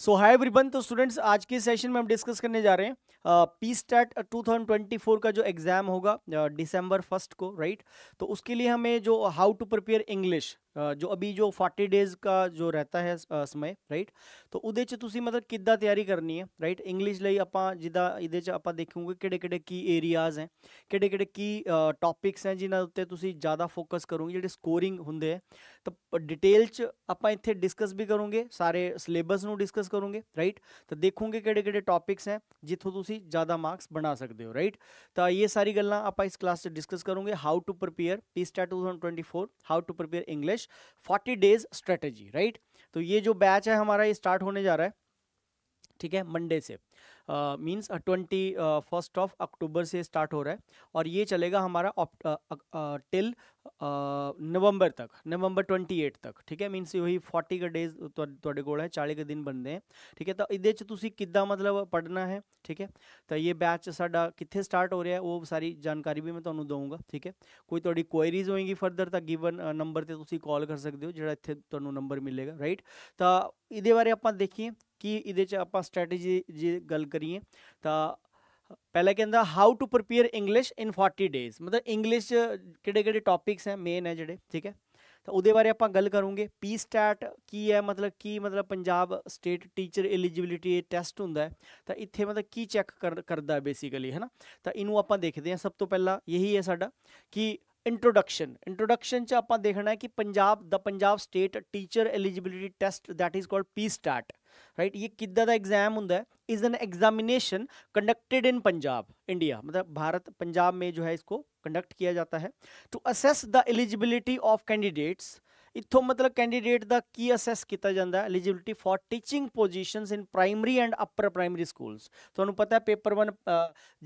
सो hi everyone तो students आज के सेशन में हम डिस्कस करने जा रहे हैं पी स्टैट फोर का जो एग्ज़ाम होगा दिसंबर uh, फर्स्ट को राइट right? तो उसके लिए हमें जो हाउ टू प्रिपेयर इंग्लिश जो अभी जो फोर्टी डेज का जो रहता है समय राइट तो उद्दे मतलब किदा तैयारी करनी है राइट इंग्लिश आप जिदा ये आप देखोंगे कि एरियाज हैं किड़े किड़े की टॉपिक्स हैं जिन्हें उत्ते ज़्यादा फोकस करोगे जो स्कोरिंग होंगे है तो डिटेल आप इतने डिस्कस भी करोंगे सारे सिलेबस न डिस्कस करोंगे राइट तो देखोंगे कि टॉपिक्स हैं जितों तुम ज़्यादा मार्क्स बना सकते हो राइट तो ये सारी गल्ला आप इस क्लास से डिस्कस करोंगे how to prepare PSTET two thousand twenty four how to prepare English 40 days strategy right तो ये जो बैच है हमारा ये स्टार्ट होने जा रहा है ठीक है मंडे से means twenty first of October से स्टार्ट हो रहा है और ये चलेगा हमारा टिल नवंबर तक नवंबर ट्वेंटी एट तक ठीक है मीनस वही फोर्टी का डेज थोड़े को चाली के दिन बनते हैं ठीक है तो ये कि मतलब पढ़ना है ठीक है तो ये बैच साडा कितने स्टार्ट हो रहा है वो सारी जानकारी भी मैं तुम्हें तो दूंगा ठीक है कोई थोड़ी क्वायरीज होएंगी फरदर तो गिवन नंबर से कॉल कर सकते हो जो इतने तो नंबर मिलेगा राइट तो ये बारे आप देखिए ਕੀ ਇਹਦੇ ਚ ਆਪਾਂ ਸਟ੍ਰੈਟੇਜੀ ਜੇ ਗੱਲ ਕਰੀਏ ਤਾਂ ਪਹਿਲਾ ਕਹਿੰਦਾ how to prepare English in 40 days ਮਤਲਬ ਇੰਗਲਿਸ਼ ਕਿਹੜੇ ਕਿਹੜੇ ਟੌਪਿਕਸ ਹੈ ਮੇਨ ਹੈ ਜਿਹੜੇ ਠੀਕ ਹੈ ਤਾਂ ਉਹਦੇ ਬਾਰੇ ਆਪਾਂ ਗੱਲ ਕਰੂੰਗੇ ਪੀ ਸਟੈਟ ਕੀ ਹੈ ਮਤਲਬ ਕੀ ਮਤਲਬ Punjab State Teacher Eligibility Test ਹੁੰਦਾ ਹੈ ਤਾਂ ਇੱਥੇ ਮਤਲਬ ਕੀ ਚੈੱਕ ਕਰਦਾ ਬੇਸਿਕਲੀ ਹੈ ਨਾ ਤਾਂ ਇਹਨੂੰ ਆਪਾਂ ਦੇਖਦੇ ਹਾਂ ਸਭ ਤੋਂ ਪਹਿਲਾਂ ਇਹੀ ਹੈ ਸਾਡਾ ਕਿ ਇੰਟਰੋਡਕਸ਼ਨ ਇੰਟਰੋਡਕਸ਼ਨ ਚ ਆਪਾਂ ਦੇਖਣਾ ਹੈ ਕਿ ਪੰਜਾਬ ਦਾ Punjab State Teacher Eligibility Test that is called P STET right ये कि एग्जाम होंगे is an examination conducted in Punjab India मतलब भारत पंजाब में जो है इसको कंडक्ट किया जाता है to assess the eligibility of candidates ਇੱਥੋਂ ਮਤਲਬ ਕੈਂਡੀਡੇਟ ਦਾ ਕੀ ਅਸੈਸ ਕੀਤਾ ਜਾਂਦਾ ਹੈ eligibility for teaching positions in primary and upper primary schools ਤੁਹਾਨੂੰ ਪਤਾ ਹੈ ਪੇਪਰ 1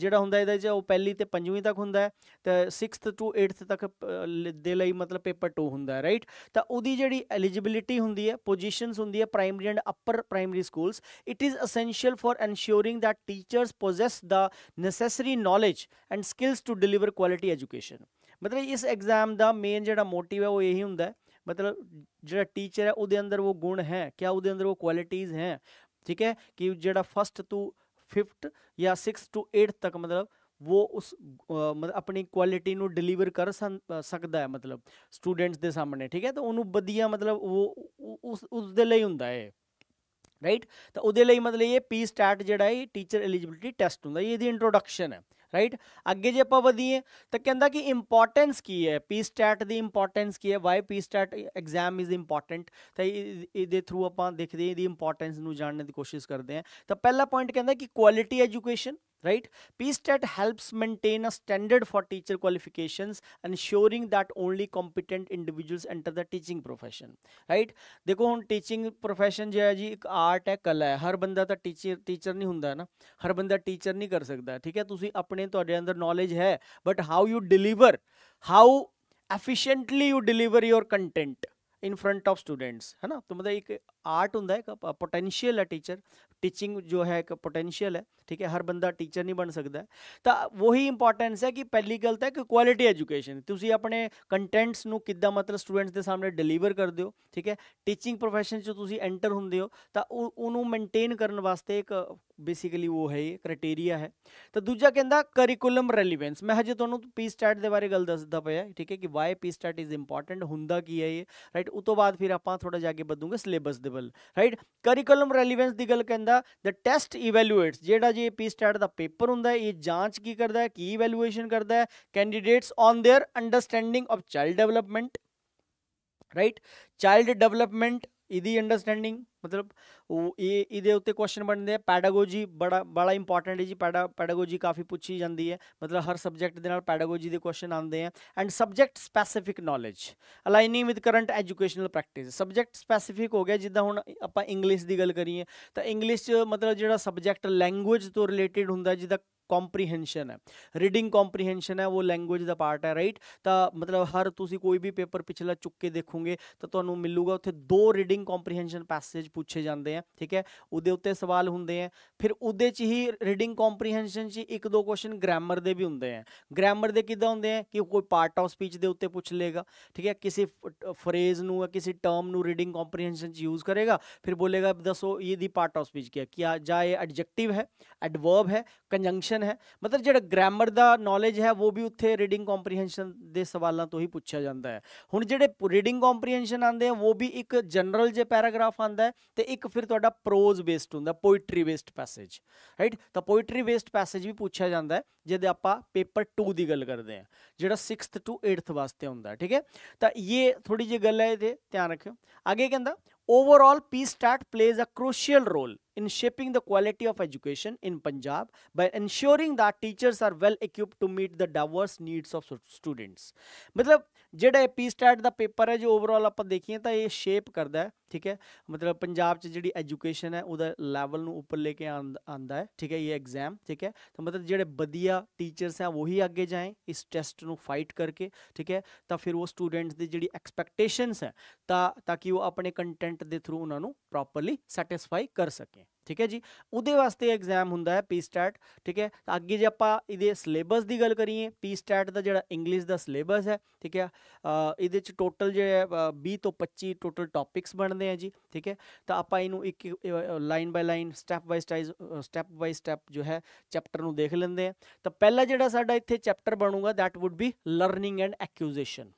ਜਿਹੜਾ ਹੁੰਦਾ ਇਹਦਾ ਜੇ ਉਹ ਪਹਿਲੀ ਤੇ ਪੰਜਵੀਂ ਤੱਕ ਹੁੰਦਾ ਹੈ ਤੇ 6th ਟੂ 8th ਤੱਕ ਦੇ ਲਈ ਮਤਲਬ ਪੇਪਰ 2 ਹੁੰਦਾ ਹੈ ਰਾਈਟ ਤਾਂ ਉਹਦੀ ਜਿਹੜੀ ਐਲੀਜੀਬਿਲਟੀ ਹੁੰਦੀ ਹੈ ਪੋਜੀਸ਼ਨਸ ਹੁੰਦੀ ਹੈ primary and upper primary schools it is essential for ensuring that teachers possess the necessary knowledge and skills to deliver quality education ਮਤਲਬ ਇਸ ਐਗਜ਼ਾਮ ਦਾ ਮੇਨ ਜਿਹੜਾ ਮੋਟਿਵ ਹੈ ਉਹ ਇਹੀ ਹੁੰਦਾ ਹੈ मतलब ਜਿਹੜਾ ਟੀਚਰ ਹੈ ਉਹਦੇ ਅੰਦਰ ਉਹ ਗੁਣ ਹੈ ਕਿਆ ਉਹਦੇ ਅੰਦਰ ਉਹ ਕੁਆਲਿਟੀਜ਼ ਹੈ ਠੀਕ ਹੈ ਕਿ ਜਿਹੜਾ ਫਸਟ ਤੋਂ 5th ਜਾਂ 6th ਤੋਂ 8th ਤੱਕ ਮਤਲਬ ਉਹ ਉਸ ਮਤਲਬ ਆਪਣੀ ਕੁਆਲਿਟੀ ਨੂੰ ਡਿਲੀਵਰ ਕਰ ਸਕਦਾ ਹੈ ਮਤਲਬ ਸਟੂਡੈਂਟਸ ਦੇ ਸਾਹਮਣੇ ਠੀਕ ਹੈ ਤਾਂ ਉਹਨੂੰ ਵਧੀਆ ਮਤਲਬ ਉਹ ਉਸ ਉਸ ਦੇ ਲਈ ਹੁੰਦਾ ਹੈ ਰਾਈਟ ਤਾਂ ਉਹਦੇ ਲਈ ਮਤਲਬ ਇਹ ਪੀ ਸਟੈਟ ਜਿਹੜਾ ਹੈ ਟੀਚਰ ਐਲੀਜੀਬਿਲਟੀ ਟੈਸਟ ਹੁੰਦਾ ਇਹਦੀ ਇੰਟਰੋਡਕਸ਼ਨ ਹੈ ਰਾਈਟ ਅੱਗੇ ਜੇ ਆਪਾਂ ਵਧੀਏ ਤਾਂ ਕਹਿੰਦਾ ਕਿ ਇੰਪੋਰਟੈਂਸ ਕੀ ਹੈ ਪੀ ਸਟੈਟ ਦੀ ਇੰਪੋਰਟੈਂਸ ਕੀ ਹੈ why P STET exam is important ਤਾਂ ਇਹਦੇ ਥਰੂ ਆਪਾਂ ਦੇਖਦੇ ਹਾਂ ਇਹਦੀ ਇੰਪੋਰਟੈਂਸ ਨੂੰ ਜਾਣਨ ਦੀ ਕੋਸ਼ਿਸ਼ ਕਰਦੇ ਹਾਂ ਤਾਂ ਪਹਿਲਾ ਪੁਆਇੰਟ ਕਹਿੰਦਾ ਕਿ quality education right pstat helps maintain a standard for teacher qualifications ensuring that only competent individuals enter the teaching profession right देखो हम teaching profession जो है जी एक आर्ट है कला है हर बंदा तो teacher teacher नहीं ਹੁੰਦਾ ਨਾ ਹਰ ਬੰਦਾ teacher ਨਹੀਂ ਕਰ ਸਕਦਾ ਠੀਕ ਹੈ ਤੁਸੀਂ ਆਪਣੇ ਤੁਹਾਡੇ ਅੰਦਰ knowledge ਹੈ but how you deliver how efficiently you deliver your content in front of students है ना तो मतलब एक आर्ट ਹੁੰਦਾ ਇੱਕ ਪੋਟੈਂਸ਼ੀਅਲ ਹੈ ਟੀਚਰ ਟੀਚਿੰਗ ਜੋ ਹੈ ਇੱਕ ਪੋਟੈਂਸ਼ੀਅਲ ਹੈ ਠੀਕ ਹੈ ਹਰ ਬੰਦਾ ਟੀਚਰ ਨਹੀਂ ਬਣ ਸਕਦਾ ਤਾਂ ਉਹੀ ਇੰਪੋਰਟੈਂਸ ਹੈ ਕਿ ਪਹਿਲੀ ਗੱਲ ਤਾਂ ਕਿ ਕੁਆਲਿਟੀ ਐਜੂਕੇਸ਼ਨ ਤੁਸੀਂ ਆਪਣੇ ਕੰਟੈਂਟਸ ਨੂੰ ਕਿੱਦਾਂ ਮਤਲਬ ਸਟੂਡੈਂਟਸ ਦੇ ਸਾਹਮਣੇ ਡਿਲੀਵਰ ਕਰਦੇ ਹੋ ਠੀਕ ਹੈ ਟੀਚਿੰਗ profession 'ਚ ਤੁਸੀਂ ਐਂਟਰ ਹੁੰਦੇ ਹੋ ਤਾਂ ਉਹਨੂੰ ਮੇਨਟੇਨ ਕਰਨ ਵਾਸਤੇ ਇੱਕ ਬੇਸਿਕਲੀ ਉਹ ਹੈ ਕ੍ਰਾਈਟੇਰੀਆ ਹੈ ਤਾਂ ਦੂਜਾ ਕਹਿੰਦਾ ਕਰਿਕੂਲਮ ਰੈਲੇਵੈਂਸ ਮੈਂ ਹਜੇ ਤੁਹਾਨੂੰ ਪੀ ਸਟੈਟ ਦੇ ਬਾਰੇ ਗੱਲ ਦੱਸਦਾ ਪਿਆ ਠੀਕ ਹੈ ਕਿ why P STET is important ਹੁੰਦਾ ਕੀ ਹੈ ਇਹ ਰਾਈਟ ਉਸ ਤੋਂ ਬਾਅਦ ਫਿਰ ਆਪਾਂ ਥੋੜਾ ਜਾ ਕੇ ਵਧੂਗੇ ਸਿਲੇਬਸ ਦੇ available right curriculum relevance ਦੀ ਗੱਲ ਕਹਿੰਦਾ the test evaluates ਜਿਹੜਾ ਜੇ ਪੀ ਸਟੈਟ ਦਾ ਪੇਪਰ ਹੁੰਦਾ ਹੈ ਇਹ ਜਾਂਚ ਕੀ ਕਰਦਾ ਹੈ ਕੀ ਇਵੈਲੂਏਸ਼ਨ ਕਰਦਾ ਹੈ candidates on their understanding of child development right child development ਇਹਦੀ ਅੰਡਰਸਟੈਂਡਿੰਗ ਮਤਲਬ ਉਹ ਇਹ ਇਹਦੇ ਉੱਤੇ ਕੁਐਸਚਨ ਬਣਦੇ ਆ ਪੈਡਾਗੋਜੀ ਬੜਾ ਬੜਾ ਇੰਪੋਰਟੈਂਟ ਹੈ ਜੀ ਪੈਡਾ ਪੈਡਾਗੋਜੀ ਕਾਫੀ ਪੁੱਛੀ ਜਾਂਦੀ ਹੈ ਮਤਲਬ ਹਰ ਸਬਜੈਕਟ ਦੇ ਨਾਲ ਪੈਡਾਗੋਜੀ ਦੇ ਕੁਐਸਚਨ ਆਉਂਦੇ ਆ and subject specific knowledge aligning with current educational practice subject specific ਹੋ ਗਿਆ ਜਿੱਦਾਂ ਹੁਣ ਆਪਾਂ ਇੰਗਲਿਸ਼ ਦੀ ਗੱਲ ਕਰੀਏ ਤਾਂ ਇੰਗਲਿਸ਼ 'ਚ ਮਤਲਬ ਜਿਹੜਾ ਸਬਜੈਕਟ ਲੈਂਗੁਏਜ ਤੋਂ ਰਿਲੇਟਡ ਹੁੰਦਾ ਜਿੱਦਾਂ ਕੰਪਰੀਹੈਂਸ਼ਨ ਹੈ ਰੀਡਿੰਗ ਕੰਪਰੀਹੈਂਸ਼ਨ ਹੈ ਉਹ ਲੈਂਗੁਏਜ ਦਾ ਪਾਰਟ ਹੈ ਰਾਈਟ ਤਾਂ ਮਤਲਬ ਹਰ ਤੁਸੀਂ ਕੋਈ ਵੀ ਪੇਪਰ ਪਿਛਲਾ ਚੁੱਕ ਕੇ ਦੇਖੋਗੇ ਤਾਂ ਤੁਹਾਨੂੰ ਮਿਲੂਗਾ ਉੱਥੇ ਦੋ ਰੀਡਿੰਗ ਕੰਪਰੀਹੈਂਸ਼ਨ ਪੈਸੇਜ ਪੁੱਛੇ ਜਾਂਦੇ ਆ ਠੀਕ ਹੈ ਉਹਦੇ ਉੱਤੇ ਸਵਾਲ ਹੁੰਦੇ ਆ ਫਿਰ ਉਹਦੇ 'ਚ ਹੀ ਰੀਡਿੰਗ ਕੰਪਰੀਹੈਂਸ਼ਨ 'ਚ ਇੱਕ ਦੋ ਕੁਐਸਚਨ ਗ੍ਰਾਮਰ ਦੇ ਵੀ ਹੁੰਦੇ ਆ ਗ੍ਰਾਮਰ ਦੇ ਕਿਦਾਂ ਹੁੰਦੇ ਆ ਕਿ ਕੋਈ ਪਾਰਟ ਆਫ ਸਪੀਚ ਦੇ ਉੱਤੇ ਪੁੱਛ ਲੇਗਾ ਠੀਕ ਹੈ ਕਿਸੇ ਫਰੇਜ਼ ਨੂੰ ਜਾਂ ਕਿਸੇ ਟਰਮ ਨੂੰ ਰੀਡਿੰਗ ਕੰਪਰੀਹੈਂਸ਼ਨ 'ਚ ਯੂਜ਼ ਕਰੇਗਾ ਫਿਰ ਬੋਲੇਗਾ ਦੱਸੋ ਇਹ ਦੀ ਪਾਰਟ ਆਫ ਸਪੀਚ ਕੀ ਹੈ ਕੀ ਜਾਂ ਇਹ ਐਡਜੈਕਟਿਵ ਹੈ ਐਡਵਰਬ ਹੈ ਕੰਜੰਕਸ਼ਨ ਹੈ ਮਤਲਬ ਜਿਹੜਾ ਗ੍ਰਾਮਰ ਦਾ ਨੋਲੇਜ ਹੈ ਉਹ ਵੀ ਉੱਥੇ ਰੀਡਿੰਗ ਕੰਪਰੀਹੈਂਸ਼ਨ ਦੇ ਸਵਾਲਾਂ ਤੋਂ ਹੀ ਪੁੱਛਿਆ ਜਾਂਦਾ ਹੈ ਹੁਣ ਜਿਹੜੇ ਰੀਡਿੰਗ ਕੰਪਰੀਹੈਂਸ਼ਨ ਆਉਂਦੇ ਆ ਉਹ ਵੀ ਇੱਕ ਜਨਰਲ ਜੇ ਪੈਰਾਗ੍ਰਾਫ ਆਂਦਾ ਹੈ ਤੇ ਇੱਕ ਫਿਰ ਤੁਹਾਡਾ ਪ੍ਰੋਜ਼ ਬੇਸਡ ਹੁੰਦਾ ਪੋਇਟਰੀ ਬੇਸਡ ਪੈਸੇਜ ਰਾਈਟ ਤਾਂ ਪੋਇਟਰੀ ਬੇਸਡ ਪੈਸੇਜ ਵੀ ਪੁੱਛਿਆ ਜਾਂਦਾ ਹੈ ਜਦ ਆਪਾਂ ਪੇਪਰ 2 ਦੀ ਗੱਲ ਕਰਦੇ ਆ ਜਿਹੜਾ 6th ਟੂ 8th ਵਾਸਤੇ ਹੁੰਦਾ ਠੀਕ ਹੈ ਤਾਂ ਇਹ ਥੋੜੀ ਜਿਹੀ ਗੱਲ ਹੈ ਇਹਦੇ ਧਿਆਨ ਰੱਖਿਓ ਅੱਗੇ ਕਹਿੰਦਾ overall PSTET plays a crucial role in shaping the quality of education in Punjab by ensuring that teachers are well equipped to meet the diverse needs of students ਮਤਲਬ ਜਿਹੜਾ ਇਹ ਪੀ ਸਟੈਟ ਦਾ ਪੇਪਰ ਹੈ ਜੋ overall ਆਪਾਂ ਦੇਖੀਏ ਤਾਂ ਇਹ shape ਕਰਦਾ ਹੈ ਠੀਕ ਹੈ ਮਤਲਬ ਪੰਜਾਬ 'ਚ ਜਿਹੜੀ ਐਜੂਕੇਸ਼ਨ ਹੈ ਉਹਦਾ ਲੈਵਲ ਨੂੰ ਉੱਪਰ ਲੈ ਕੇ ਆਂਦਾ ਹੈ ਠੀਕ ਹੈ ਇਹ ਐਗਜ਼ਾਮ ਠੀਕ ਹੈ ਤਾਂ ਮਤਲਬ ਜਿਹੜੇ ਵਧੀਆ ਟੀਚਰਸ ਹੈ ਉਹੀ ਅੱਗੇ ਜਾਏ ਇਸ ਟੈਸਟ ਨੂੰ ਫਾਈਟ ਕਰਕੇ ਠੀਕ ਹੈ ਤਾਂ ਫਿਰ ਉਹ ਸਟੂਡੈਂਟਸ ਦੀ ਜਿਹੜੀ ਐਕਸਪੈਕਟੇਸ਼ਨਸ ਹੈ ਤਾਂ ਤਾਂ ਕਿ ਉਹ ਆਪਣੇ ਕੰਟੈਂਟ ਦੇ ਥਰੂ ਉਹਨਾਂ ਨੂੰ ਪ੍ਰੋਪਰਲੀ ਸੈਟੀਸਫਾਈ ਕਰ ਸਕੇ ਨੇ ਠੀਕ ਹੈ ਜੀ ਉਹਦੇ ਵਾਸਤੇ ਐਗਜ਼ਾਮ ਹੁੰਦਾ ਹੈ ਪੀ ਸਟੈਟ ਠੀਕ ਹੈ ਅੱਗੇ ਜੇ ਆਪਾਂ ਇਹਦੇ ਸਿਲੇਬਸ ਦੀ ਗੱਲ ਕਰੀਏ ਪੀ ਸਟੈਟ ਦਾ ਜਿਹੜਾ ਇੰਗਲਿਸ਼ ਦਾ ਸਿਲੇਬਸ ਹੈ ਠੀਕ ਹੈ ਇਹਦੇ ਚ ਟੋਟਲ ਜਿਹੜਾ 20 ਤੋਂ 25 ਟੋਟਲ ਟੌਪਿਕਸ ਬਣਦੇ ਆ ਜੀ ਠੀਕ ਹੈ ਤਾਂ ਆਪਾਂ ਇਹਨੂੰ ਇੱਕ line by line step by step by step ਜੋ ਹੈ ਚੈਪਟਰ ਨੂੰ ਦੇਖ ਲੈਂਦੇ ਆ ਤਾਂ ਪਹਿਲਾ ਜਿਹੜਾ ਸਾਡਾ ਇੱਥੇ ਚੈਪਟਰ ਬਣੂਗਾ that would be learning and acquisition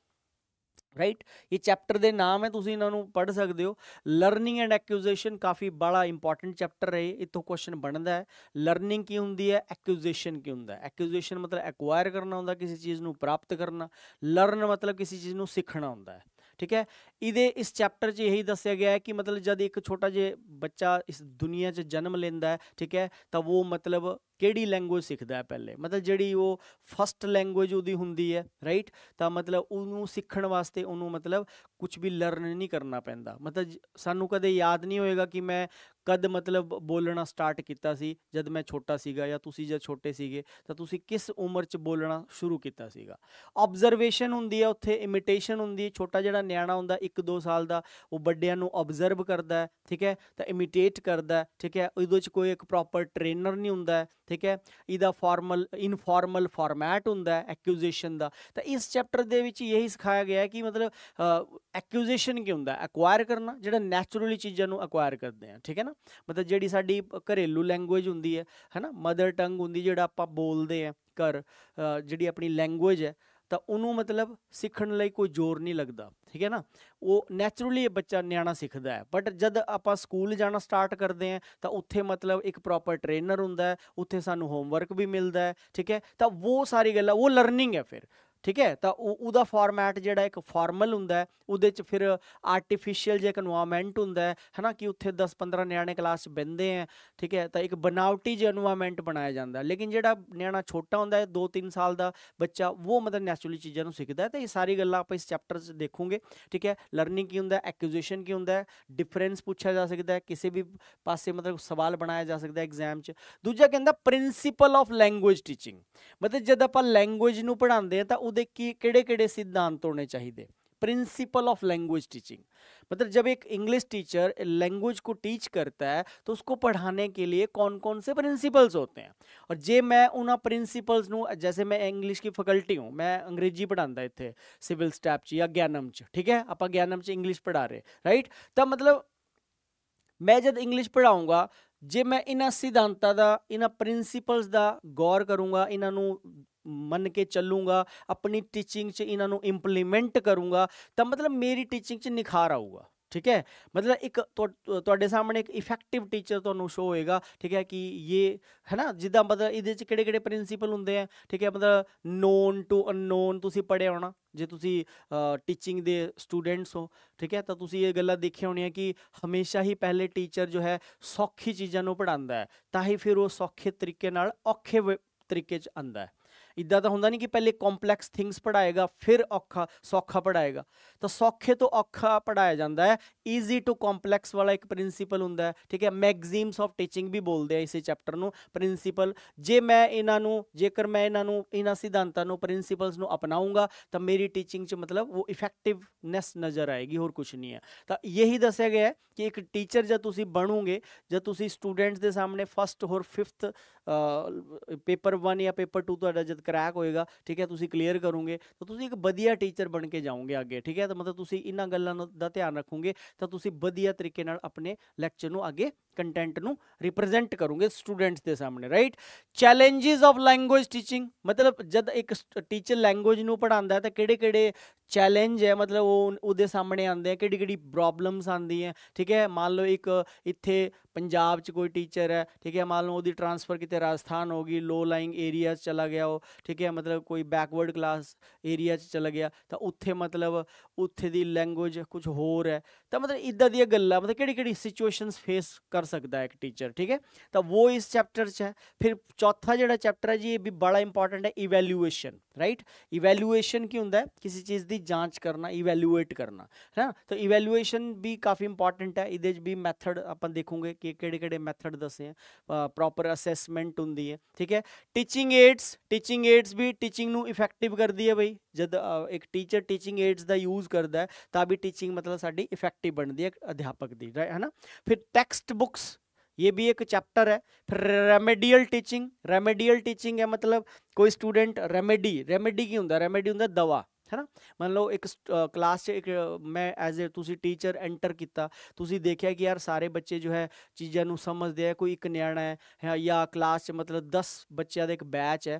right ਇਹ ਚੈਪਟਰ ਦੇ ਨਾਮ ਹੈ ਤੁਸੀਂ ਇਹਨਾਂ ਨੂੰ ਪੜ੍ਹ ਸਕਦੇ ਹੋ ਲਰਨਿੰਗ ਐਂਡ ਐਕਿਊਜ਼ੇਸ਼ਨ ਕਾਫੀ ਬੜਾ ਇੰਪੋਰਟੈਂਟ ਚੈਪਟਰ ਹੈ ਇਤੋਂ ਕੁਐਸਚਨ ਬਣਦਾ ਹੈ ਲਰਨਿੰਗ ਕੀ ਹੁੰਦੀ ਹੈ ਐਕਿਊਜ਼ੇਸ਼ਨ ਕੀ ਹੁੰਦਾ ਹੈ ਐਕਿਊਜ਼ੇਸ਼ਨ ਮਤਲਬ ਐਕਵਾਇਰ ਕਰਨਾ ਹੁੰਦਾ ਕਿਸੇ ਚੀਜ਼ ਨੂੰ ਪ੍ਰਾਪਤ ਕਰਨਾ ਲਰਨ ਮਤਲਬ ਕਿਸੇ ਚੀਜ਼ ਨੂੰ ਸਿੱਖਣਾ ਹੁੰਦਾ ਹੈ ਠੀਕ ਹੈ ਇਹਦੇ ਇਸ ਚੈਪਟਰ 'ਚ ਇਹੀ ਦੱਸਿਆ ਗਿਆ ਹੈ ਕਿ ਮਤਲਬ ਜਦ ਇੱਕ ਛੋਟਾ ਜਿਹਾ ਬੱਚਾ ਇਸ ਦੁਨੀਆ 'ਚ ਜਨਮ ਲੈਂਦਾ ਹੈ ਠੀਕ ਹੈ ਤਾਂ ਉਹ ਮਤਲਬ ਕਿਹੜੀ ਲੈਂਗੁਏਜ ਸਿੱਖਦਾ ਹੈ ਪਹਿਲੇ ਮਤਲਬ ਜਿਹੜੀ ਉਹ ਫਸਟ ਲੈਂਗੁਏਜ ਉਹਦੀ ਹੁੰਦੀ ਹੈ ਰਾਈਟ ਤਾਂ ਮਤਲਬ ਉਹਨੂੰ ਸਿੱਖਣ ਵਾਸਤੇ ਉਹਨੂੰ ਮਤਲਬ ਕੁਝ ਵੀ ਲਰਨ ਨਹੀਂ ਕਰਨਾ ਪੈਂਦਾ ਮਤਲਬ ਸਾਨੂੰ ਕਦੇ ਯਾਦ ਨਹੀਂ ਹੋਏਗਾ ਕਿ ਮੈਂ ਕਦ ਮਤਲਬ ਬੋਲਣਾ ਸਟਾਰਟ ਕੀਤਾ ਸੀ ਜਦ ਮੈਂ ਛੋਟਾ ਸੀਗਾ ਜਾਂ ਤੁਸੀਂ ਜਦ ਛੋਟੇ ਸੀਗੇ ਤਾਂ ਤੁਸੀਂ ਕਿਸ ਉਮਰ 'ਚ ਬੋਲਣਾ ਸ਼ੁਰੂ ਕੀਤਾ ਸੀਗਾ ਆਬਜ਼ਰਵੇਸ਼ਨ ਹੁੰਦੀ ਹੈ ਉੱਥੇ ਇਮਿਟੇਸ਼ਨ ਹੁੰਦੀ ਹੈ ਛੋਟਾ ਜਿਹੜਾ ਨਿਆਣਾ ਹੁੰਦਾ 1-2 ਸਾਲ ਦਾ ਉਹ ਵੱਡਿਆਂ ਨੂੰ ਆਬਜ਼ਰਵ ਕਰਦਾ ਹੈ ਠੀਕ ਹੈ ਤਾਂ ਇਮਿਟੇਟ ਕਰਦਾ ਹੈ ਠੀਕ ਹੈ ਉਹਦੇ ਵਿੱਚ ਕੋਈ ਇੱਕ ਪ੍ਰੋਪਰ ਟ੍ਰੇਨਰ ਨਹੀਂ ਹੁੰਦਾ ਠੀਕ ਹੈ ਇਹਦਾ ਫਾਰਮਲ ਇਨਫਾਰਮਲ ਫਾਰਮੈਟ ਹੁੰਦਾ ਹੈ ਐਕਿਊਜ਼ੇਸ਼ਨ ਦਾ ਤਾਂ ਇਸ ਚੈਪਟਰ ਦੇ ਵਿੱਚ ਇਹੀ ਸਿਖਾਇਆ ਗਿਆ ਹੈ ਕਿ ਮਤਲਬ ਐਕਿਊਜ਼ੇਸ਼ਨ ਕੀ ਹੁੰਦਾ ਐਕਵਾਇਰ ਕਰਨਾ ਜਿਹੜਾ ਨੇਚਰਲੀ ਚੀਜ਼ਾਂ ਨੂੰ ਐਕਵਾਇਰ ਕਰਦੇ ਆ ਠੀਕ ਹੈ ਨਾ ਮਤਲਬ ਜਿਹੜੀ ਸਾਡੀ ਘਰੇਲੂ ਲੈਂਗੁਏਜ ਹੁੰਦੀ ਹੈ ਹੈਨਾ ਮਦਰ ਟੰਗ ਹੁੰਦੀ ਜਿਹੜਾ ਆਪਾਂ ਬੋਲਦੇ ਆ ਘਰ ਜਿਹੜੀ ਆਪਣੀ ਲੈਂਗੁਏਜ ਹੈ ਤਾਂ ਉਹਨੂੰ ਮਤਲਬ ਸਿੱਖਣ ਲਈ ਕੋਈ ਜ਼ੋਰ ਨਹੀਂ ਲੱਗਦਾ ਠੀਕ ਹੈ ਨਾ ਉਹ ਨੇਚਰਲੀ ਇਹ ਬੱਚਾ ਨਿਆਣਾ ਸਿੱਖਦਾ ਹੈ ਬਟ ਜਦ ਆਪਾਂ ਸਕੂਲ ਜਾਣਾ ਸਟਾਰਟ ਕਰਦੇ ਆ ਤਾਂ ਉੱਥੇ ਮਤਲਬ ਇੱਕ ਪ੍ਰੋਪਰ ਟ੍ਰੇਨਰ ਹੁੰਦਾ ਹੈ ਉੱਥੇ ਸਾਨੂੰ ਹੋਮਵਰਕ ਵੀ ਮਿਲਦਾ ਹੈ ਠੀਕ ਹੈ ਤਾਂ ਉਹ ਸਾਰੀ ਗੱਲਾਂ ਉਹ ਲਰਨਿੰਗ ਹੈ ਫਿਰ ਠੀਕ ਹੈ ਤਾਂ ਉਹ ਉਹਦਾ ਫਾਰਮੈਟ ਜਿਹੜਾ ਇੱਕ ਫਾਰਮਲ ਹੁੰਦਾ ਹੈ ਉਹਦੇ ਚ ਫਿਰ ਆਰਟੀਫੀਸ਼ੀਅਲ ਜੇ ਇਨਵਾਇਰਨਮੈਂਟ ਹੁੰਦਾ ਹੈ ਹਨਾ ਕਿ ਉੱਥੇ 10-15 ਨਿਆਣੇ ਕਲਾਸ ਚ ਬੰਦੇ ਆ ਠੀਕ ਹੈ ਤਾਂ ਇੱਕ ਬਨਾਵਟੀ ਜੇ ਇਨਵਾਇਰਨਮੈਂਟ ਬਣਾਇਆ ਜਾਂਦਾ ਲੇਕਿਨ ਜਿਹੜਾ ਨਿਆਣਾ ਛੋਟਾ ਹੁੰਦਾ ਹੈ 2-3 ਸਾਲ ਦਾ ਬੱਚਾ ਉਹ ਮਤਲਬ ਨੈਚੁਰਲੀ ਚੀਜ਼ਾਂ ਨੂੰ ਸਿੱਖਦਾ ਹੈ ਤਾਂ ਇਹ ਸਾਰੀ ਗੱਲਾਂ ਆਪਾਂ ਇਸ ਚੈਪਟਰ 'ਚ ਦੇਖੂਗੇ ਠੀਕ ਹੈ ਲਰਨਿੰਗ ਕੀ ਹੁੰਦਾ ਹੈ ਐਕਵੀਜ਼ੀਸ਼ਨ ਕੀ ਹੁੰਦਾ ਹੈ ਡਿਫਰੈਂਸ ਪੁੱਛਿਆ ਜਾ ਸਕਦਾ ਹੈ ਕਿਸੇ ਵੀ ਪਾਸੇ ਮਤਲਬ ਸਵਾਲ ਬਣਾਇਆ ਜਾ ਸਕਦਾ ਹੈ ਐਗਜ਼ਾਮ 'ਚ ਦੂਜਾ ਕਹਿੰਦਾ ਪ੍ਰਿੰਸੀਪਲ ਆਫ ਲੈਂਗੁਏਜ ਟੀਚਿੰਗ ਮਤਲਬ ਜਦ ਆਪਾਂ ਲੈਂਗੁਏਜ ਨੂੰ ਪੜ੍ਹਾਉਂਦੇ ਆ ਤਾਂ ਦੇ ਕੀ ਕਿਹੜੇ-ਕਿਹੜੇ ਸਿਧਾਂਤ प्रिंसिपल ऑफ लैंग्वेज टीचिंग मतलब जब एक इंग्लिश टीचर लैंग्वेज को टीच करता है तो उसको पढ़ाने के लिए कौन कौन से प्रिंसिपल्स होते हैं और जे मैं उन प्रिंसिपल्स ਨੂੰ जैसे मैं इंग्लिश की फैकल्टी हूँ मैं अंग्रेजी पढ़ाता इतने सिविल स्टैप च या ज्ञानम च ठीक है आप ज्ञानम च इंग्लिश पढ़ा रहे राइट तो मतलब मैं जब इंग्लिश पढ़ाऊँगा जे मैं इन्ह सिद्धांत का इन्ह ਪ੍ਰਿੰਸੀਪਲਸ का गौर करूँगा इन्हों ਮੰਨ ਕੇ ਚੱਲੂਗਾ ਆਪਣੀ ਟੀਚਿੰਗ 'ਚ ਇਹਨਾਂ ਨੂੰ ਇੰਪਲੀਮੈਂਟ ਕਰੂੰਗਾ ਤਾਂ ਮਤਲਬ ਮੇਰੀ ਟੀਚਿੰਗ 'ਚ ਨਿਖਾਰ ਆਊਗਾ ਠੀਕ ਹੈ ਮਤਲਬ ਇੱਕ ਤੁਹਾਡੇ ਸਾਹਮਣੇ ਇੱਕ ਇਫੈਕਟਿਵ ਟੀਚਰ ਤੁਹਾਨੂੰ ਸ਼ੋ ਹੋਏਗਾ ਠੀਕ ਹੈ ਕਿ ਇਹ ਹੈ ਨਾ ਜਿੱਦਾਂ ਮਤਲਬ ਇਹਦੇ ਚ ਕਿਹੜੇ ਕਿਹੜੇ ਪ੍ਰਿੰਸੀਪਲ ਹੁੰਦੇ ਆ ਠੀਕ ਹੈ ਮਤਲਬ ਨੋਨ ਟੂ ਅਨਨੋਨ ਤੁਸੀਂ ਪੜਿਆ ਹੋਣਾ ਜੇ ਤੁਸੀਂ ਟੀਚਿੰਗ ਦੇ ਸਟੂਡੈਂਟਸ ਹੋ ਠੀਕ ਹੈ ਤਾਂ ਤੁਸੀਂ ਇਹ ਗੱਲਾਂ ਦੇਖੀਆਂ ਹੋਣੀਆਂ ਕਿ ਹਮੇਸ਼ਾ ਹੀ ਪਹਿਲੇ ਟੀਚਰ ਜੋ ਹੈ ਸੌਖੀ ਚੀਜ਼ਾਂ ਨੂੰ ਪੜਾਉਂਦਾ ਹੈ ਤਾਂ ਹੀ ਫਿਰ ਉਹ ਸੌਖੇ ਤਰੀਕੇ ਨਾਲ ਔਖੇ ਤਰੀਕੇ ਚ ਆਂਦਾ ਹੈ ਇਦਾਂ ਤਾਂ ਹੁੰਦਾ ਨਹੀਂ ਕਿ ਪਹਿਲੇ ਕੰਪਲੈਕਸ ਥਿੰਗਸ ਪੜਾਏਗਾ ਫਿਰ ਔਖਾ ਸੌਖਾ ਪੜਾਏਗਾ ਤਾਂ ਸੌਖੇ ਤੋਂ ਔਖਾ ਪੜਾਇਆ ਜਾਂਦਾ ਹੈ ਈਜ਼ੀ ਟੂ ਕੰਪਲੈਕਸ ਵਾਲਾ ਇੱਕ ਪ੍ਰਿੰਸੀਪਲ ਹੁੰਦਾ ਹੈ ਠੀਕ ਹੈ ਮੈਗਜ਼ੀਮਸ ਆਫ ਟੀਚਿੰਗ ਵੀ ਬੋਲਦੇ ਆ ਇਸੇ ਚੈਪਟਰ ਨੂੰ ਪ੍ਰਿੰਸੀਪਲ ਜੇ ਮੈਂ ਇਹਨਾਂ ਨੂੰ ਜੇਕਰ ਮੈਂ ਇਹਨਾਂ ਨੂੰ ਇਹਨਾਂ ਸਿਧਾਂਤਾਂ ਨੂੰ ਪ੍ਰਿੰਸੀਪਲਸ ਨੂੰ ਅਪਣਾਉਂਗਾ ਤਾਂ ਮੇਰੀ ਟੀਚਿੰਗ 'ਚ ਮਤਲਬ ਉਹ ਇਫੈਕਟਿਵਨੈਸ ਨਜ਼ਰ ਆਏਗੀ ਹੋਰ ਕੁਝ ਨਹੀਂ ਹੈ ਤਾਂ ਇਹੀ ਦੱਸਿਆ ਗਿਆ ਹੈ ਕਿ ਇੱਕ ਟੀਚਰ ਜਦ ਤੁਸੀਂ ਬਣੋਗੇ ਜਦ ਤੁਸੀਂ ਸਟੂਡੈਂਟਸ ਦੇ ਸਾਹਮਣੇ ਫਸਟ ਹੋਰ ਫਿਫਥ ਪੇਪਰ 1 ਜਾਂ ਪੇਪਰ 2 ਤੁਹਾਡਾ ਜਦ ਕਰੈਕ ਹੋਏਗਾ ਠੀਕ ਹੈ ਤੁਸੀਂ ਕਲੀਅਰ ਕਰੋਗੇ ਤਾਂ ਤੁਸੀਂ ਇੱਕ ਵਧੀਆ ਟੀਚਰ ਬਣ ਕੇ ਜਾਓਗੇ ਅੱਗੇ ਠੀਕ ਹੈ ਤਾਂ ਮਤਲਬ ਤੁਸੀਂ ਇਹਨਾਂ ਗੱਲਾਂ ਦਾ ਧਿਆਨ ਰੱਖੋਗੇ ਤਾਂ ਤੁਸੀਂ ਵਧੀਆ ਤਰੀਕੇ ਨਾਲ ਆਪਣੇ ਲੈਕਚਰ ਨੂੰ ਅੱਗੇ ਕੰਟੈਂਟ ਨੂੰ ਰਿਪਰੈਜ਼ੈਂਟ ਕਰੋਗੇ ਸਟੂਡੈਂਟਸ ਦੇ ਸਾਹਮਣੇ right challenges of language teaching ਮਤਲਬ ਜਦ ਇੱਕ ਟੀਚਰ ਲੈਂਗੁਏਜ ਨੂੰ ਪੜਾਉਂਦਾ ਹੈ ਤਾਂ ਕਿਹੜੇ-ਕਿਹੜੇ ਚੈਲੰਜ ਹੈ ਮਤਲਬ ਉਹ ਉਹਦੇ ਸਾਹਮਣੇ ਆਉਂਦੇ ਆ ਕਿਹੜੀ ਕਿਹੜੀ ਪ੍ਰੋਬਲਮਸ ਆਉਂਦੀ ਹੈ ਠੀਕ ਹੈ ਮੰਨ ਲਓ ਇੱਕ ਇੱਥੇ ਪੰਜਾਬ 'ਚ ਕੋਈ ਟੀਚਰ ਹੈ ਠੀਕ ਹੈ ਮੰਨ ਲਓ ਉਹਦੀ ਟ੍ਰਾਂਸਫਰ ਕਿਤੇ ਰਾਜਸਥਾਨ ਹੋ ਗਈ ਲੋ ਲਾਈਂਗ ਏਰੀਆ 'ਚ ਚਲਾ ਗਿਆ ਉਹ ਠੀਕ ਹੈ ਮਤਲਬ ਕੋਈ ਬੈਕਵਰਡ ਕਲਾਸ ਏਰੀਆ 'ਚ ਚਲਾ ਗਿਆ ਤਾਂ ਉੱਥੇ ਮਤਲਬ ਉੱਥੇ ਦੀ ਲੈਂਗੁਏਜ ਕੁਝ ਹੋਰ ਹੈ ਤਾਂ ਮਤਲਬ ਇਦਾਂ ਦੀਆਂ ਗੱਲਾਂ ਮਤਲਬ ਕਿਹੜੀ ਕਿਹੜੀ ਸਿਚੁਏਸ਼ਨਸ ਫੇਸ ਕਰ ਸਕਦਾ ਹੈ ਇੱਕ ਟੀਚਰ ਠੀਕ ਹੈ ਤਾਂ ਉਹ ਇਸ ਚੈਪਟਰ 'ਚ ਹੈ ਫਿਰ ਚੌਥਾ ਜਿਹੜਾ ਚੈਪਟਰ ਹੈ ਜੀ ਇਹ ਵੀ ਬੜਾ ਇੰਪੋਰਟੈਂਟ ਹੈ ਇਵੈਲੂਏਸ਼ਨ ਰਾਈਟ ਇਵੈਲੂਏਸ਼ਨ ਕੀ ਹੁੰਦਾ ਹੈ ਕਿਸੇ ਚੀਜ਼ ਦੀ ਜਾਂਚ ਕਰਨਾ ਇਵੈਲੂਏਟ ਕਰਨਾ ਹੈ ਤਾਂ ਇਵੈਲੂਏਸ਼ਨ ਵੀ ਕਾਫੀ ਇੰਪੋਰਟੈਂਟ ਹੈ ਇਹਦੇ 'ਚ ਵੀ ਮੈਥਡ ਆਪਾਂ ਦੇਖੂਗੇ ਕਿ ਕਿਹੜੇ ਕਿਹੜੇ ਮੈਥਡ ਦੱਸੇ ਆ ਪ੍ਰੋਪਰ ਅਸੈਸਮੈਂਟ ਹੁੰਦੀ ਹੈ ਠੀਕ ਹੈ ਟੀਚਿੰਗ ਏਡਸ ਟੀਚਿੰਗ ਏਡਸ ਵੀ ਟੀਚਿੰਗ ਨੂੰ ਇਫੈਕਟਿਵ ਕਰਦੀ ਹੈ ਬਈ ਜਦ ਇੱਕ ਟੀਚਰ ਟੀਚਿੰਗ ਏਡਸ ਦਾ ਯੂਜ਼ ਕਰਦਾ ਹੈ ਤਾਂ ਵੀ ਟੀਚਿੰਗ ਮਤਲਬ ਸਾਡੀ ਇਫੈਕਟਿਵ ਬਣਦੀ ਹੈ ਅਧਿਆਪਕ ਦੀ ਹੈ ਨਾ ਫਿਰ ਟੈਕਸਟ ਬੁక్స్ ਇਹ ਵੀ ਇੱਕ ਚੈਪਟਰ ਹੈ ਫਿਰ ਰੈਮੇਡੀਅਲ ਟੀਚਿੰਗ ਰੈਮੇਡੀਅਲ ਟੀਚਿੰਗ ਹੈ ਮਤਲਬ ਕੋਈ ਸਟੂਡੈਂਟ ਰੈਮੇਡੀ ਰੈਮੇਡੀ ਕੀ ਹੁੰਦਾ ਰੈਮੇਡੀ ਹੁੰਦਾ ਦਵਾ ਹੈ ਨਾ ਮੰਨ ਲਓ ਇੱਕ ਕਲਾਸ 'ਚ ਇੱਕ ਮੈਂ ਐਜ਼ ਅ ਤੁਸੀਂ ਟੀਚਰ ਐਂਟਰ ਕੀਤਾ ਤੁਸੀਂ ਦੇਖਿਆ ਕਿ ਯਾਰ ਸਾਰੇ ਬੱਚੇ ਜੋ ਹੈ ਚੀਜ਼ਾਂ ਨੂੰ ਸਮਝਦੇ ਆ ਕੋਈ ਇੱਕ ਨਿਆਣਾ ਹੈ ਜਾਂ ਕਲਾਸ 'ਚ ਮਤਲਬ 10 ਬੱਚਿਆਂ ਦਾ ਇੱਕ ਬੈਚ ਹੈ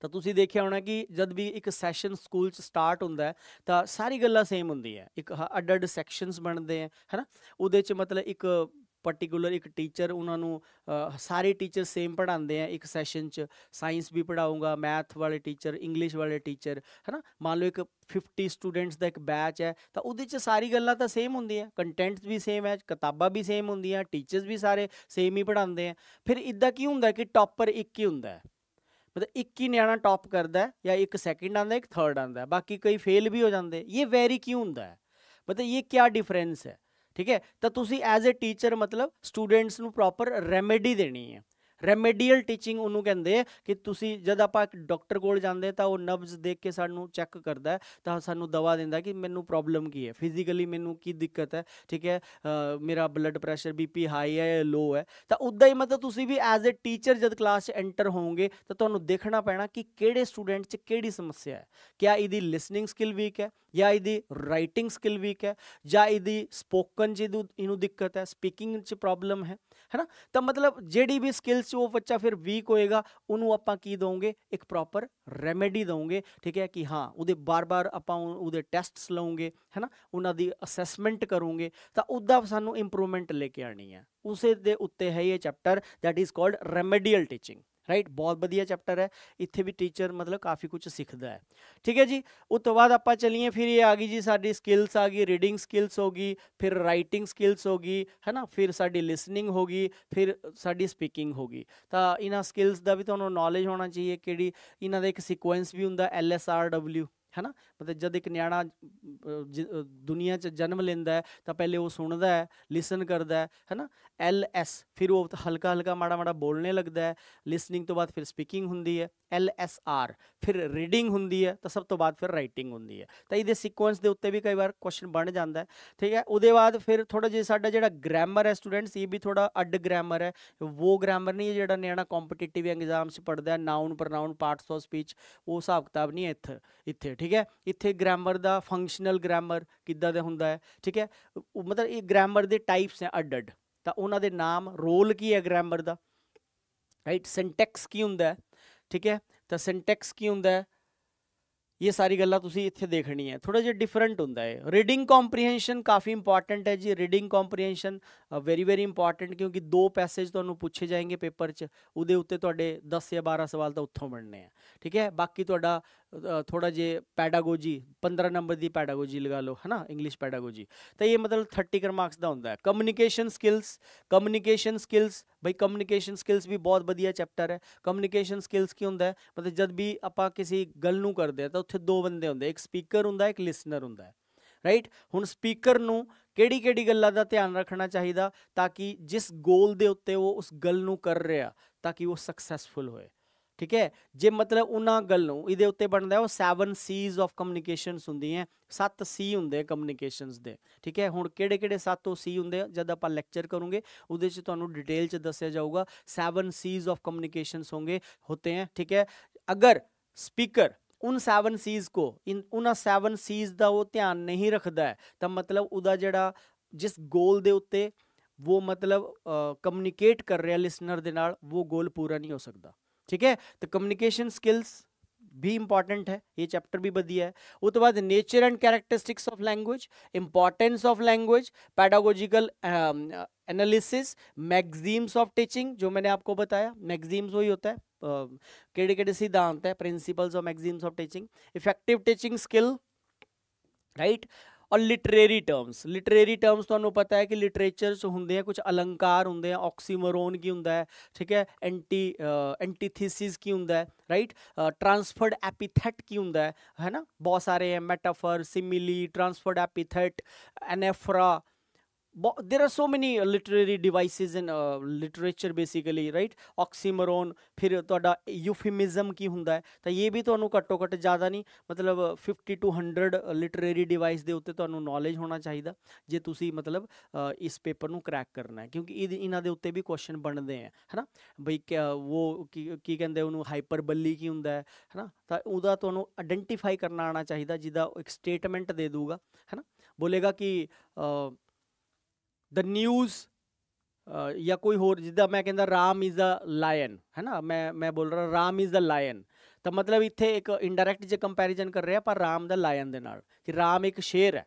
ਤਾਂ ਤੁਸੀਂ ਦੇਖਿਆ ਹੋਣਾ ਕਿ ਜਦ ਵੀ ਇੱਕ ਸੈਸ਼ਨ ਸਕੂਲ ਚ ਸਟਾਰਟ ਹੁੰਦਾ ਤਾਂ ਸਾਰੀ ਗੱਲਾਂ ਸੇਮ ਹੁੰਦੀ ਹੈ ਇੱਕ ਅੱਡ-ਅੱਡ ਸੈਕਸ਼ਨਸ ਬਣਦੇ ਆ ਹੈਨਾ ਉਹਦੇ ਚ ਮਤਲਬ ਇੱਕ ਪਾਰਟਿਕੂਲਰ ਇੱਕ ਟੀਚਰ ਉਹਨਾਂ ਨੂੰ ਸਾਰੇ ਟੀਚਰ ਸੇਮ ਪੜਾਉਂਦੇ ਆ ਇੱਕ ਸੈਸ਼ਨ 'ਚ ਸਾਇੰਸ ਵੀ ਪੜਾਉਂਗਾ ਮੈਥ ਵਾਲੇ ਟੀਚਰ ਇੰਗਲਿਸ਼ ਵਾਲੇ ਟੀਚਰ ਹੈਨਾ ਮੰਨ ਲਓ ਇੱਕ 50 ਸਟੂਡੈਂਟਸ ਦਾ ਇੱਕ ਬੈਚ ਹੈ ਤਾਂ ਉਹਦੇ 'ਚ ਸਾਰੀ ਗੱਲਾਂ ਤਾਂ ਸੇਮ ਹੁੰਦੀਆਂ ਕੰਟੈਂਟਸ ਵੀ ਸੇਮ ਹੈ ਕਿਤਾਬਾਂ ਵੀ ਸੇਮ ਹੁੰਦੀਆਂ ਟੀਚਰਸ ਵੀ ਸਾਰੇ ਸੇਮ ਹੀ ਪੜਾਉਂਦੇ ਆ ਫਿਰ ਇਦਾਂ ਕੀ ਹੁੰਦਾ ਕਿ ਟਾਪਰ ਇੱਕ ਹੀ ਹੁੰਦਾ ਹੈ मतलब ਇੱਕ ਹੀ ਨਿਆਣਾ ਟੌਪ ਕਰਦਾ ਹੈ ਜਾਂ ਇੱਕ ਸੈਕਿੰਡ ਆਂਦਾ ਇੱਕ ਥਰਡ ਆਂਦਾ ਬਾਕੀ ਕਈ ਫੇਲ ਵੀ ਹੋ ਜਾਂਦੇ ਇਹ ਵੈਰੀ ਕਿਉਂ ਹੁੰਦਾ ਹੈ ਮਤਲਬ ਇਹ ਕੀ ਡਿਫਰੈਂਸ ਹੈ ਠੀਕ ਹੈ ਤਾਂ ਤੁਸੀਂ ਐਜ਼ ਅ ਟੀਚਰ ਮਤਲਬ ਸਟੂਡੈਂਟਸ ਨੂੰ ਪ੍ਰੋਪਰ ਰੈਮੇਡੀ ਦੇਣੀ ਹੈ ਰੈਮੇਡੀਅਲ ਟੀਚਿੰਗ ਉਹਨੂੰ ਕਹਿੰਦੇ ਕਿ ਤੁਸੀਂ ਜਦ ਆਪਾਂ ਇੱਕ ਡਾਕਟਰ ਕੋਲ ਜਾਂਦੇ ਤਾਂ ਉਹ ਨਬਜ਼ ਦੇਖ ਕੇ ਸਾਨੂੰ ਚੈੱਕ ਕਰਦਾ ਤਾਂ ਸਾਨੂੰ ਦਵਾ ਦਿੰਦਾ ਕਿ ਮੈਨੂੰ ਪ੍ਰੋਬਲਮ ਕੀ ਹੈ ਫਿਜ਼ੀਕਲੀ ਮੈਨੂੰ ਕੀ ਦਿੱਕਤ ਹੈ ਠੀਕ ਹੈ ਮੇਰਾ ਬਲੱਡ ਪ੍ਰੈਸ਼ਰ ਬੀਪੀ ਹਾਈ ਹੈ ਜਾਂ ਲੋ ਹੈ ਤਾਂ ਉਦਾਂ ਹੀ ਮਤਲਬ ਤੁਸੀਂ ਵੀ ਐਜ਼ ਅ ਟੀਚਰ ਜਦ ਕਲਾਸ 'ਚ ਐਂਟਰ ਹੋਵੋਗੇ ਤਾਂ ਤੁਹਾਨੂੰ ਦੇਖਣਾ ਪੈਣਾ ਕਿ ਕਿਹੜੇ ਸਟੂਡੈਂਟ 'ਚ ਕਿਹੜੀ ਸਮੱਸਿਆ ਹੈ ਕਿਆ ਇਹਦੀ ਲਿਸਨਿੰਗ ਸਕਿੱਲ ਵੀਕ ਹੈ ਜਾਂ ਇਹਦੀ ਰਾਈਟਿੰਗ ਸਕਿੱਲ ਵੀਕ ਹੈ ਜਾਂ ਇਹਦੀ ਸਪੋਕਨ ਜਿਹਨੂੰ ਇਹਨੂੰ ਦਿੱਕਤ ਹੈ ਸਪੀਕਿੰਗ 'ਚ ਪ੍ਰੋਬਲਮ ਹੈ ਹੈਨਾ ਤਾਂ ਮਤਲਬ ਜਿਹੜੀ ਵੀ ਸਕਿੱਲਸ ਉਹ ਬੱਚਾ ਫਿਰ ਵੀਕ ਹੋਏਗਾ ਉਹਨੂੰ ਆਪਾਂ ਕੀ ਦਵਾਂਗੇ ਇੱਕ ਪ੍ਰੋਪਰ ਰੈਮੇਡੀ ਦਵਾਂਗੇ ਠੀਕ ਹੈ ਕਿ ਹਾਂ ਉਹਦੇ ਬਾਰ-ਬਾਰ ਆਪਾਂ ਉਹਦੇ ਟੈਸਟਸ ਲਵਾਂਗੇ ਹੈਨਾ ਉਹਨਾਂ ਦੀ ਅਸੈਸਮੈਂਟ ਕਰੂੰਗੇ ਤਾਂ ਉਦਾਂ ਸਾਨੂੰ ਇੰਪਰੂਵਮੈਂਟ ਲੈ ਕੇ ਆਣੀ ਹੈ ਉਸੇ ਦੇ ਉੱਤੇ ਹੈ ਇਹ chapter that is called remedial teaching right ਬਹੁਤ ਵਧੀਆ ਚੈਪਟਰ ਹੈ ਇੱਥੇ ਵੀ ਟੀਚਰ ਮਤਲਬ ਕਾਫੀ ਕੁਝ ਸਿੱਖਦਾ ਹੈ ਠੀਕ ਹੈ ਜੀ ਉਸ ਤੋਂ ਬਾਅਦ ਆਪਾਂ ਚੱਲੀਏ ਫਿਰ ਇਹ ਆ ਗਈ ਜੀ ਸਾਡੀ ਸਕਿੱਲਸ ਆ ਗਈ ਰੀਡਿੰਗ ਸਕਿੱਲਸ ਹੋ ਗਈ ਫਿਰ ਰਾਈਟਿੰਗ ਸਕਿੱਲਸ ਹੋ ਗਈ ਹੈ ਨਾ ਫਿਰ ਸਾਡੀ ਲਿਸਨਿੰਗ ਹੋ ਗਈ ਫਿਰ ਸਾਡੀ ਸਪੀਕਿੰਗ ਹੋ ਗਈ ਤਾਂ ਇਹਨਾਂ ਸਕਿੱਲਸ ਦਾ ਵੀ ਤੁਹਾਨੂੰ ਨੌਲੇਜ ਹੋਣਾ ਚਾਹੀਏ ਕਿਹੜੀ ਇਹਨਾਂ ਦਾ ਇੱਕ ਸੀਕੁਐਂਸ ਵੀ ਹੁੰਦਾ ਐਲ ਐਸ ਆਰ ਡਬਲਯੂ ਹੈਨਾ ਮਤਲਬ ਜਦ ਇੱਕ ਨਿਆਣਾ ਦੁਨੀਆ 'ਚ ਜਨਮ ਲੈਂਦਾ ਹੈ ਤਾਂ ਪਹਿਲੇ ਉਹ ਸੁਣਦਾ ਹੈ ਲਿਸਨ ਕਰਦਾ ਹੈ ਹੈਨਾ ਐਲ ਐਸ ਫਿਰ ਉਹ ਹਲਕਾ ਹਲਕਾ ਮਾੜਾ ਮਾੜਾ ਬੋਲਣੇ ਲੱਗਦਾ ਹੈ ਲਿਸਨਿੰਗ ਤੋਂ ਬਾਅਦ ਫਿਰ ਸਪੀਕਿੰਗ ਹੁੰਦੀ ਹੈ ਐਲ ਐਸ ਆਰ ਫਿਰ ਰੀਡਿੰਗ ਹੁੰਦੀ ਹੈ ਤਾਂ ਸਭ ਤੋਂ ਬਾਅਦ ਫਿਰ ਰਾਈਟਿੰਗ ਹੁੰਦੀ ਹੈ ਤਾਂ ਇਹਦੇ ਸੀਕੁਐਂਸ ਦੇ ਉੱਤੇ ਵੀ ਕਈ ਵਾਰ ਕੁਐਸਚਨ ਬਣ ਜਾਂਦਾ ਹੈ ਠੀਕ ਹੈ ਉਹਦੇ ਬਾਅਦ ਫਿਰ ਥੋੜਾ ਜਿਹਾ ਸਾਡਾ ਜਿਹੜਾ ਗ੍ਰਾਮਰ ਹੈ ਸਟੂਡੈਂਟਸ ਇਹ ਵੀ ਥੋੜਾ ਅੱਡ ਗ੍ਰਾਮਰ ਹੈ ਉਹ ਗ੍ਰਾਮਰ ਨਹੀਂ ਹੈ ਜਿਹੜਾ ਨਿਆਣਾ ਕੰਪੀਟੀਟਿਵ ਐਗਜ਼ਾਮਸ ਪੜਦਾ ਹੈ noun pronoun parts of speech ਉਹ ਹਿਸਾਬ ਕਿਤਾਬ ਨਹੀਂ ਇੱਥੇ ਇੱਥੇ ਠੀਕ ਹੈ ਇੱਥੇ ਗ੍ਰਾਮਰ ਦਾ ਫੰਕਸ਼ਨਲ ਗ੍ਰਾਮਰ ਕਿੱਦਾਂ ਦਾ ਹੁੰਦਾ ਹੈ ਠੀਕ ਹੈ ਮਤਲਬ ਇਹ ਗ੍ਰਾਮਰ ਦੇ ਟਾਈਪਸ ਹੈ ਅਡਡ ਤਾਂ ਉਹਨਾਂ ਦੇ ਨਾਮ ਰੋਲ ਕੀ ਹੈ ਗ੍ਰਾਮਰ ਦਾ ਰਾਈਟ ਸਿੰਟੈਕਸ ਕੀ ਹੁੰਦਾ ਹੈ ਠੀਕ ਹੈ ਤਾਂ ਸਿੰਟੈਕਸ ਕੀ ਹੁੰਦਾ ਹੈ ਇਹ ਸਾਰੀ ਗੱਲਾਂ ਤੁਸੀਂ ਇੱਥੇ ਦੇਖਣੀ ਹੈ ਥੋੜਾ ਜਿਹਾ ਡਿਫਰੈਂਟ ਹੁੰਦਾ ਹੈ ਰੀਡਿੰਗ ਕੰਪਰੀਹੈਂਸ਼ਨ ਕਾਫੀ ਇੰਪੋਰਟੈਂਟ ਹੈ ਜੀ reading comprehension very very important ਕਿਉਂਕਿ ਦੋ ਪੈਸੇਜ ਤੁਹਾਨੂੰ ਪੁੱਛੇ ਜਾਣਗੇ ਪੇਪਰ 'ਚ ਉਹਦੇ ਉੱਤੇ ਤੁਹਾਡੇ 10 ਜਾਂ 12 ਸਵਾਲ ਤਾਂ ਉੱਥੋਂ ਬਣਨੇ ਆ ਠੀਕ ਹੈ ਬਾਕੀ ਤੁਹਾਡਾ ਥੋੜਾ ਜੇ ਪੈਡਾਗੋਜੀ 15 ਨੰਬਰ ਦੀ ਪੈਡਾਗੋਜੀ ਲਗਾ ਲਓ ਹਨਾ ਇੰਗਲਿਸ਼ ਪੈਡਾਗੋਜੀ ਤਾਂ ਇਹ ਮਤਲਬ 30 ਕਰ ਮਾਰਕਸ ਦਾ ਹੁੰਦਾ ਹੈ ਕਮਿਊਨੀਕੇਸ਼ਨ ਸਕਿਲਸ ਕਮਿਊਨੀਕੇਸ਼ਨ ਸਕਿਲਸ ਬਈ ਕਮਿਊਨੀਕੇਸ਼ਨ ਸਕਿਲਸ ਵੀ ਬਹੁਤ ਵਧੀਆ ਚੈਪਟਰ ਹੈ ਕਮਿਊਨੀਕੇਸ਼ਨ ਸਕਿਲਸ ਕੀ ਹੁੰਦਾ ਹੈ ਮਤਲਬ ਜਦ ਵੀ ਆਪਾਂ ਕਿਸੇ ਗੱਲ ਨੂੰ ਕਰਦੇ ਆ ਤਾਂ ਉੱਥੇ ਦੋ ਬੰਦੇ ਹੁੰਦੇ ਇੱਕ ਸਪੀਕਰ ਹੁੰਦਾ ਇੱਕ ਲਿਸਨਰ ਹੁੰਦਾ ਰਾਈਟ ਹੁਣ ਸਪੀਕਰ ਨੂੰ ਕਿਹੜੀ ਕਿਹੜੀ ਗੱਲਾਂ ਦਾ ਧਿਆਨ ਰੱਖਣਾ ਚਾਹੀਦਾ ਤਾਂ ਕਿ ਜਿਸ ਗੋਲ ਦੇ ਉੱਤੇ ਉਹ ਉਸ ਗੱਲ ਨੂੰ ਕਰ ਰਿਹਾ ਤਾਂ ਕਿ ਉਹ ਸਕਸੈਸਫੁਲ ਹੋਏ ਠੀਕ ਹੈ ਜੇ ਮਤਲਬ ਉਹਨਾਂ ਗੱਲ ਨੂੰ ਇਹਦੇ ਉੱਤੇ ਬਣਦਾ ਉਹ 7 ਸੀਜ਼ ਆਫ ਕਮਿਊਨੀਕੇਸ਼ਨਸ ਹੁੰਦੀਆਂ 7 ਸੀ ਹੁੰਦੇ ਕਮਿਊਨੀਕੇਸ਼ਨਸ ਦੇ ਠੀਕ ਹੈ ਹੁਣ ਕਿਹੜੇ ਕਿਹੜੇ 7 ਸੀ ਹੁੰਦੇ ਜਦ ਆਪਾਂ ਲੈਕਚਰ ਕਰੂਗੇ ਉਹਦੇ ਚ ਤੁਹਾਨੂੰ ਡਿਟੇਲ ਚ ਦੱਸਿਆ ਜਾਊਗਾ 7 ਸੀਜ਼ ਆਫ ਕਮਿਊਨੀਕੇਸ਼ਨਸ ਹੋਣਗੇ ਹੁੰਦੇ ਹੈ ਠੀਕ ਹੈ ਅਗਰ ਸਪੀਕਰ ਉਨ 7 ਸੀਜ਼ ਕੋ ਇਨ ਉਹਨਾਂ 7 ਸੀਜ਼ ਦਾ ਉਹ ਧਿਆਨ ਨਹੀਂ ਰੱਖਦਾ ਤਾਂ ਮਤਲਬ ਉਹਦਾ ਜਿਹੜਾ ਜਿਸ ਗੋਲ ਦੇ ਉੱਤੇ ਉਹ ਮਤਲਬ ਕਮਿਊਨੀਕੇਟ ਕਰ ਰਿਹਾ ਲਿਸਨਰ ਦੇ ਨਾਲ ਉਹ ਗੋਲ ਪੂਰਾ ਨਹੀਂ ਹੋ ਸਕਦਾ ठीक है तो कम्युनिकेशन स्किल्स भी इंपॉर्टेंट है ये चैप्टर भी बदिया है वो तो बाद nature and characteristics of language importance of language pedagogical analysis maxims of teaching जो मैंने आपको बताया मैगजीम्स वही होता है केड़े केड़े सिद्धांत है principles of maxims of teaching effective teaching skill right right? ਔਰ ਲਿਟਰੇਰੀ ਟਰਮਸ ਲਿਟਰੇਰੀ ਟਰਮਸ ਤੁਹਾਨੂੰ ਪਤਾ ਹੈ ਕਿ ਲਿਟਰੇਚਰ ਚ ਹੁੰਦੇ ਆ ਕੁਝ ਅਲੰਕਾਰ ਹੁੰਦੇ ਆ ਆਕਸੀਮਰੋਨ ਕੀ ਹੁੰਦਾ ਹੈ ਠੀਕ ਹੈ ਐਂਟੀ ਐਂਟੀਥੀਸਿਸ ਕੀ ਹੁੰਦਾ ਹੈ ਰਾਈਟ ਟਰਾਂਸਫਰਡ ਐਪੀਥੈਟ ਕੀ ਹੁੰਦਾ ਹੈ ਹੈਨਾ ਨਾ ਬਹੁਤ ਸਾਰੇ ਹੈ metaphor simile transferred epithet anaphora there are so many uh, literary devices in uh, literature basically right oxymoron ਫਿਰ ਤੁਹਾਡਾ euphemism ਕੀ ਹੁੰਦਾ ਹੈ ਤਾਂ ਇਹ ਵੀ ਤੁਹਾਨੂੰ ਘੱਟੋ ਘੱਟ ਜ਼ਿਆਦਾ ਨਹੀਂ ਮਤਲਬ 50 to 100 ਲਿਟਰੇਰੀ ਡਿਵਾਈਸ ਦੇ ਉੱਤੇ ਤੁਹਾਨੂੰ ਨੌਲੇਜ ਹੋਣਾ ਚਾਹੀਦਾ ਜੇ ਤੁਸੀਂ ਮਤਲਬ ਇਸ ਪੇਪਰ ਨੂੰ ਕ੍ਰੈਕ ਕਰਨਾ ਹੈ ਕਿਉਂਕਿ ਇਹਨਾਂ ਦੇ ਉੱਤੇ ਵੀ ਕੁਐਸਚਨ ਬਣਦੇ ਆ ਹਨਾ ਬਈ ਉਹ ਕੀ ਕਹਿੰਦੇ ਉਹਨੂੰ ਹਾਈਪਰਬਲੀ ਕੀ ਹੁੰਦਾ ਹੈ ਹਨਾ ਤਾਂ ਉਹਦਾ ਤੁਹਾਨੂੰ ਆਇਡੈਂਟੀਫਾਈ ਕਰਨਾ ਆਣਾ ਚਾਹੀਦਾ ਜਿਹਦਾ ਇੱਕ ਸਟੇਟਮੈਂਟ ਦੇ ਦੂਗਾ ਹਨਾ ਬੋਲੇਗਾ ਕਿ द न्यूज़ uh, या कोई होर जिदा मैं कहना राम इज़ अ लायन है ना मैं मैं बोल रहा राम इज़ अ लायन तो मतलब इतने एक इनडायरैक्ट जो कंपैरिजन कर रहे पर राम द लायन दे नाल कि राम एक शेर है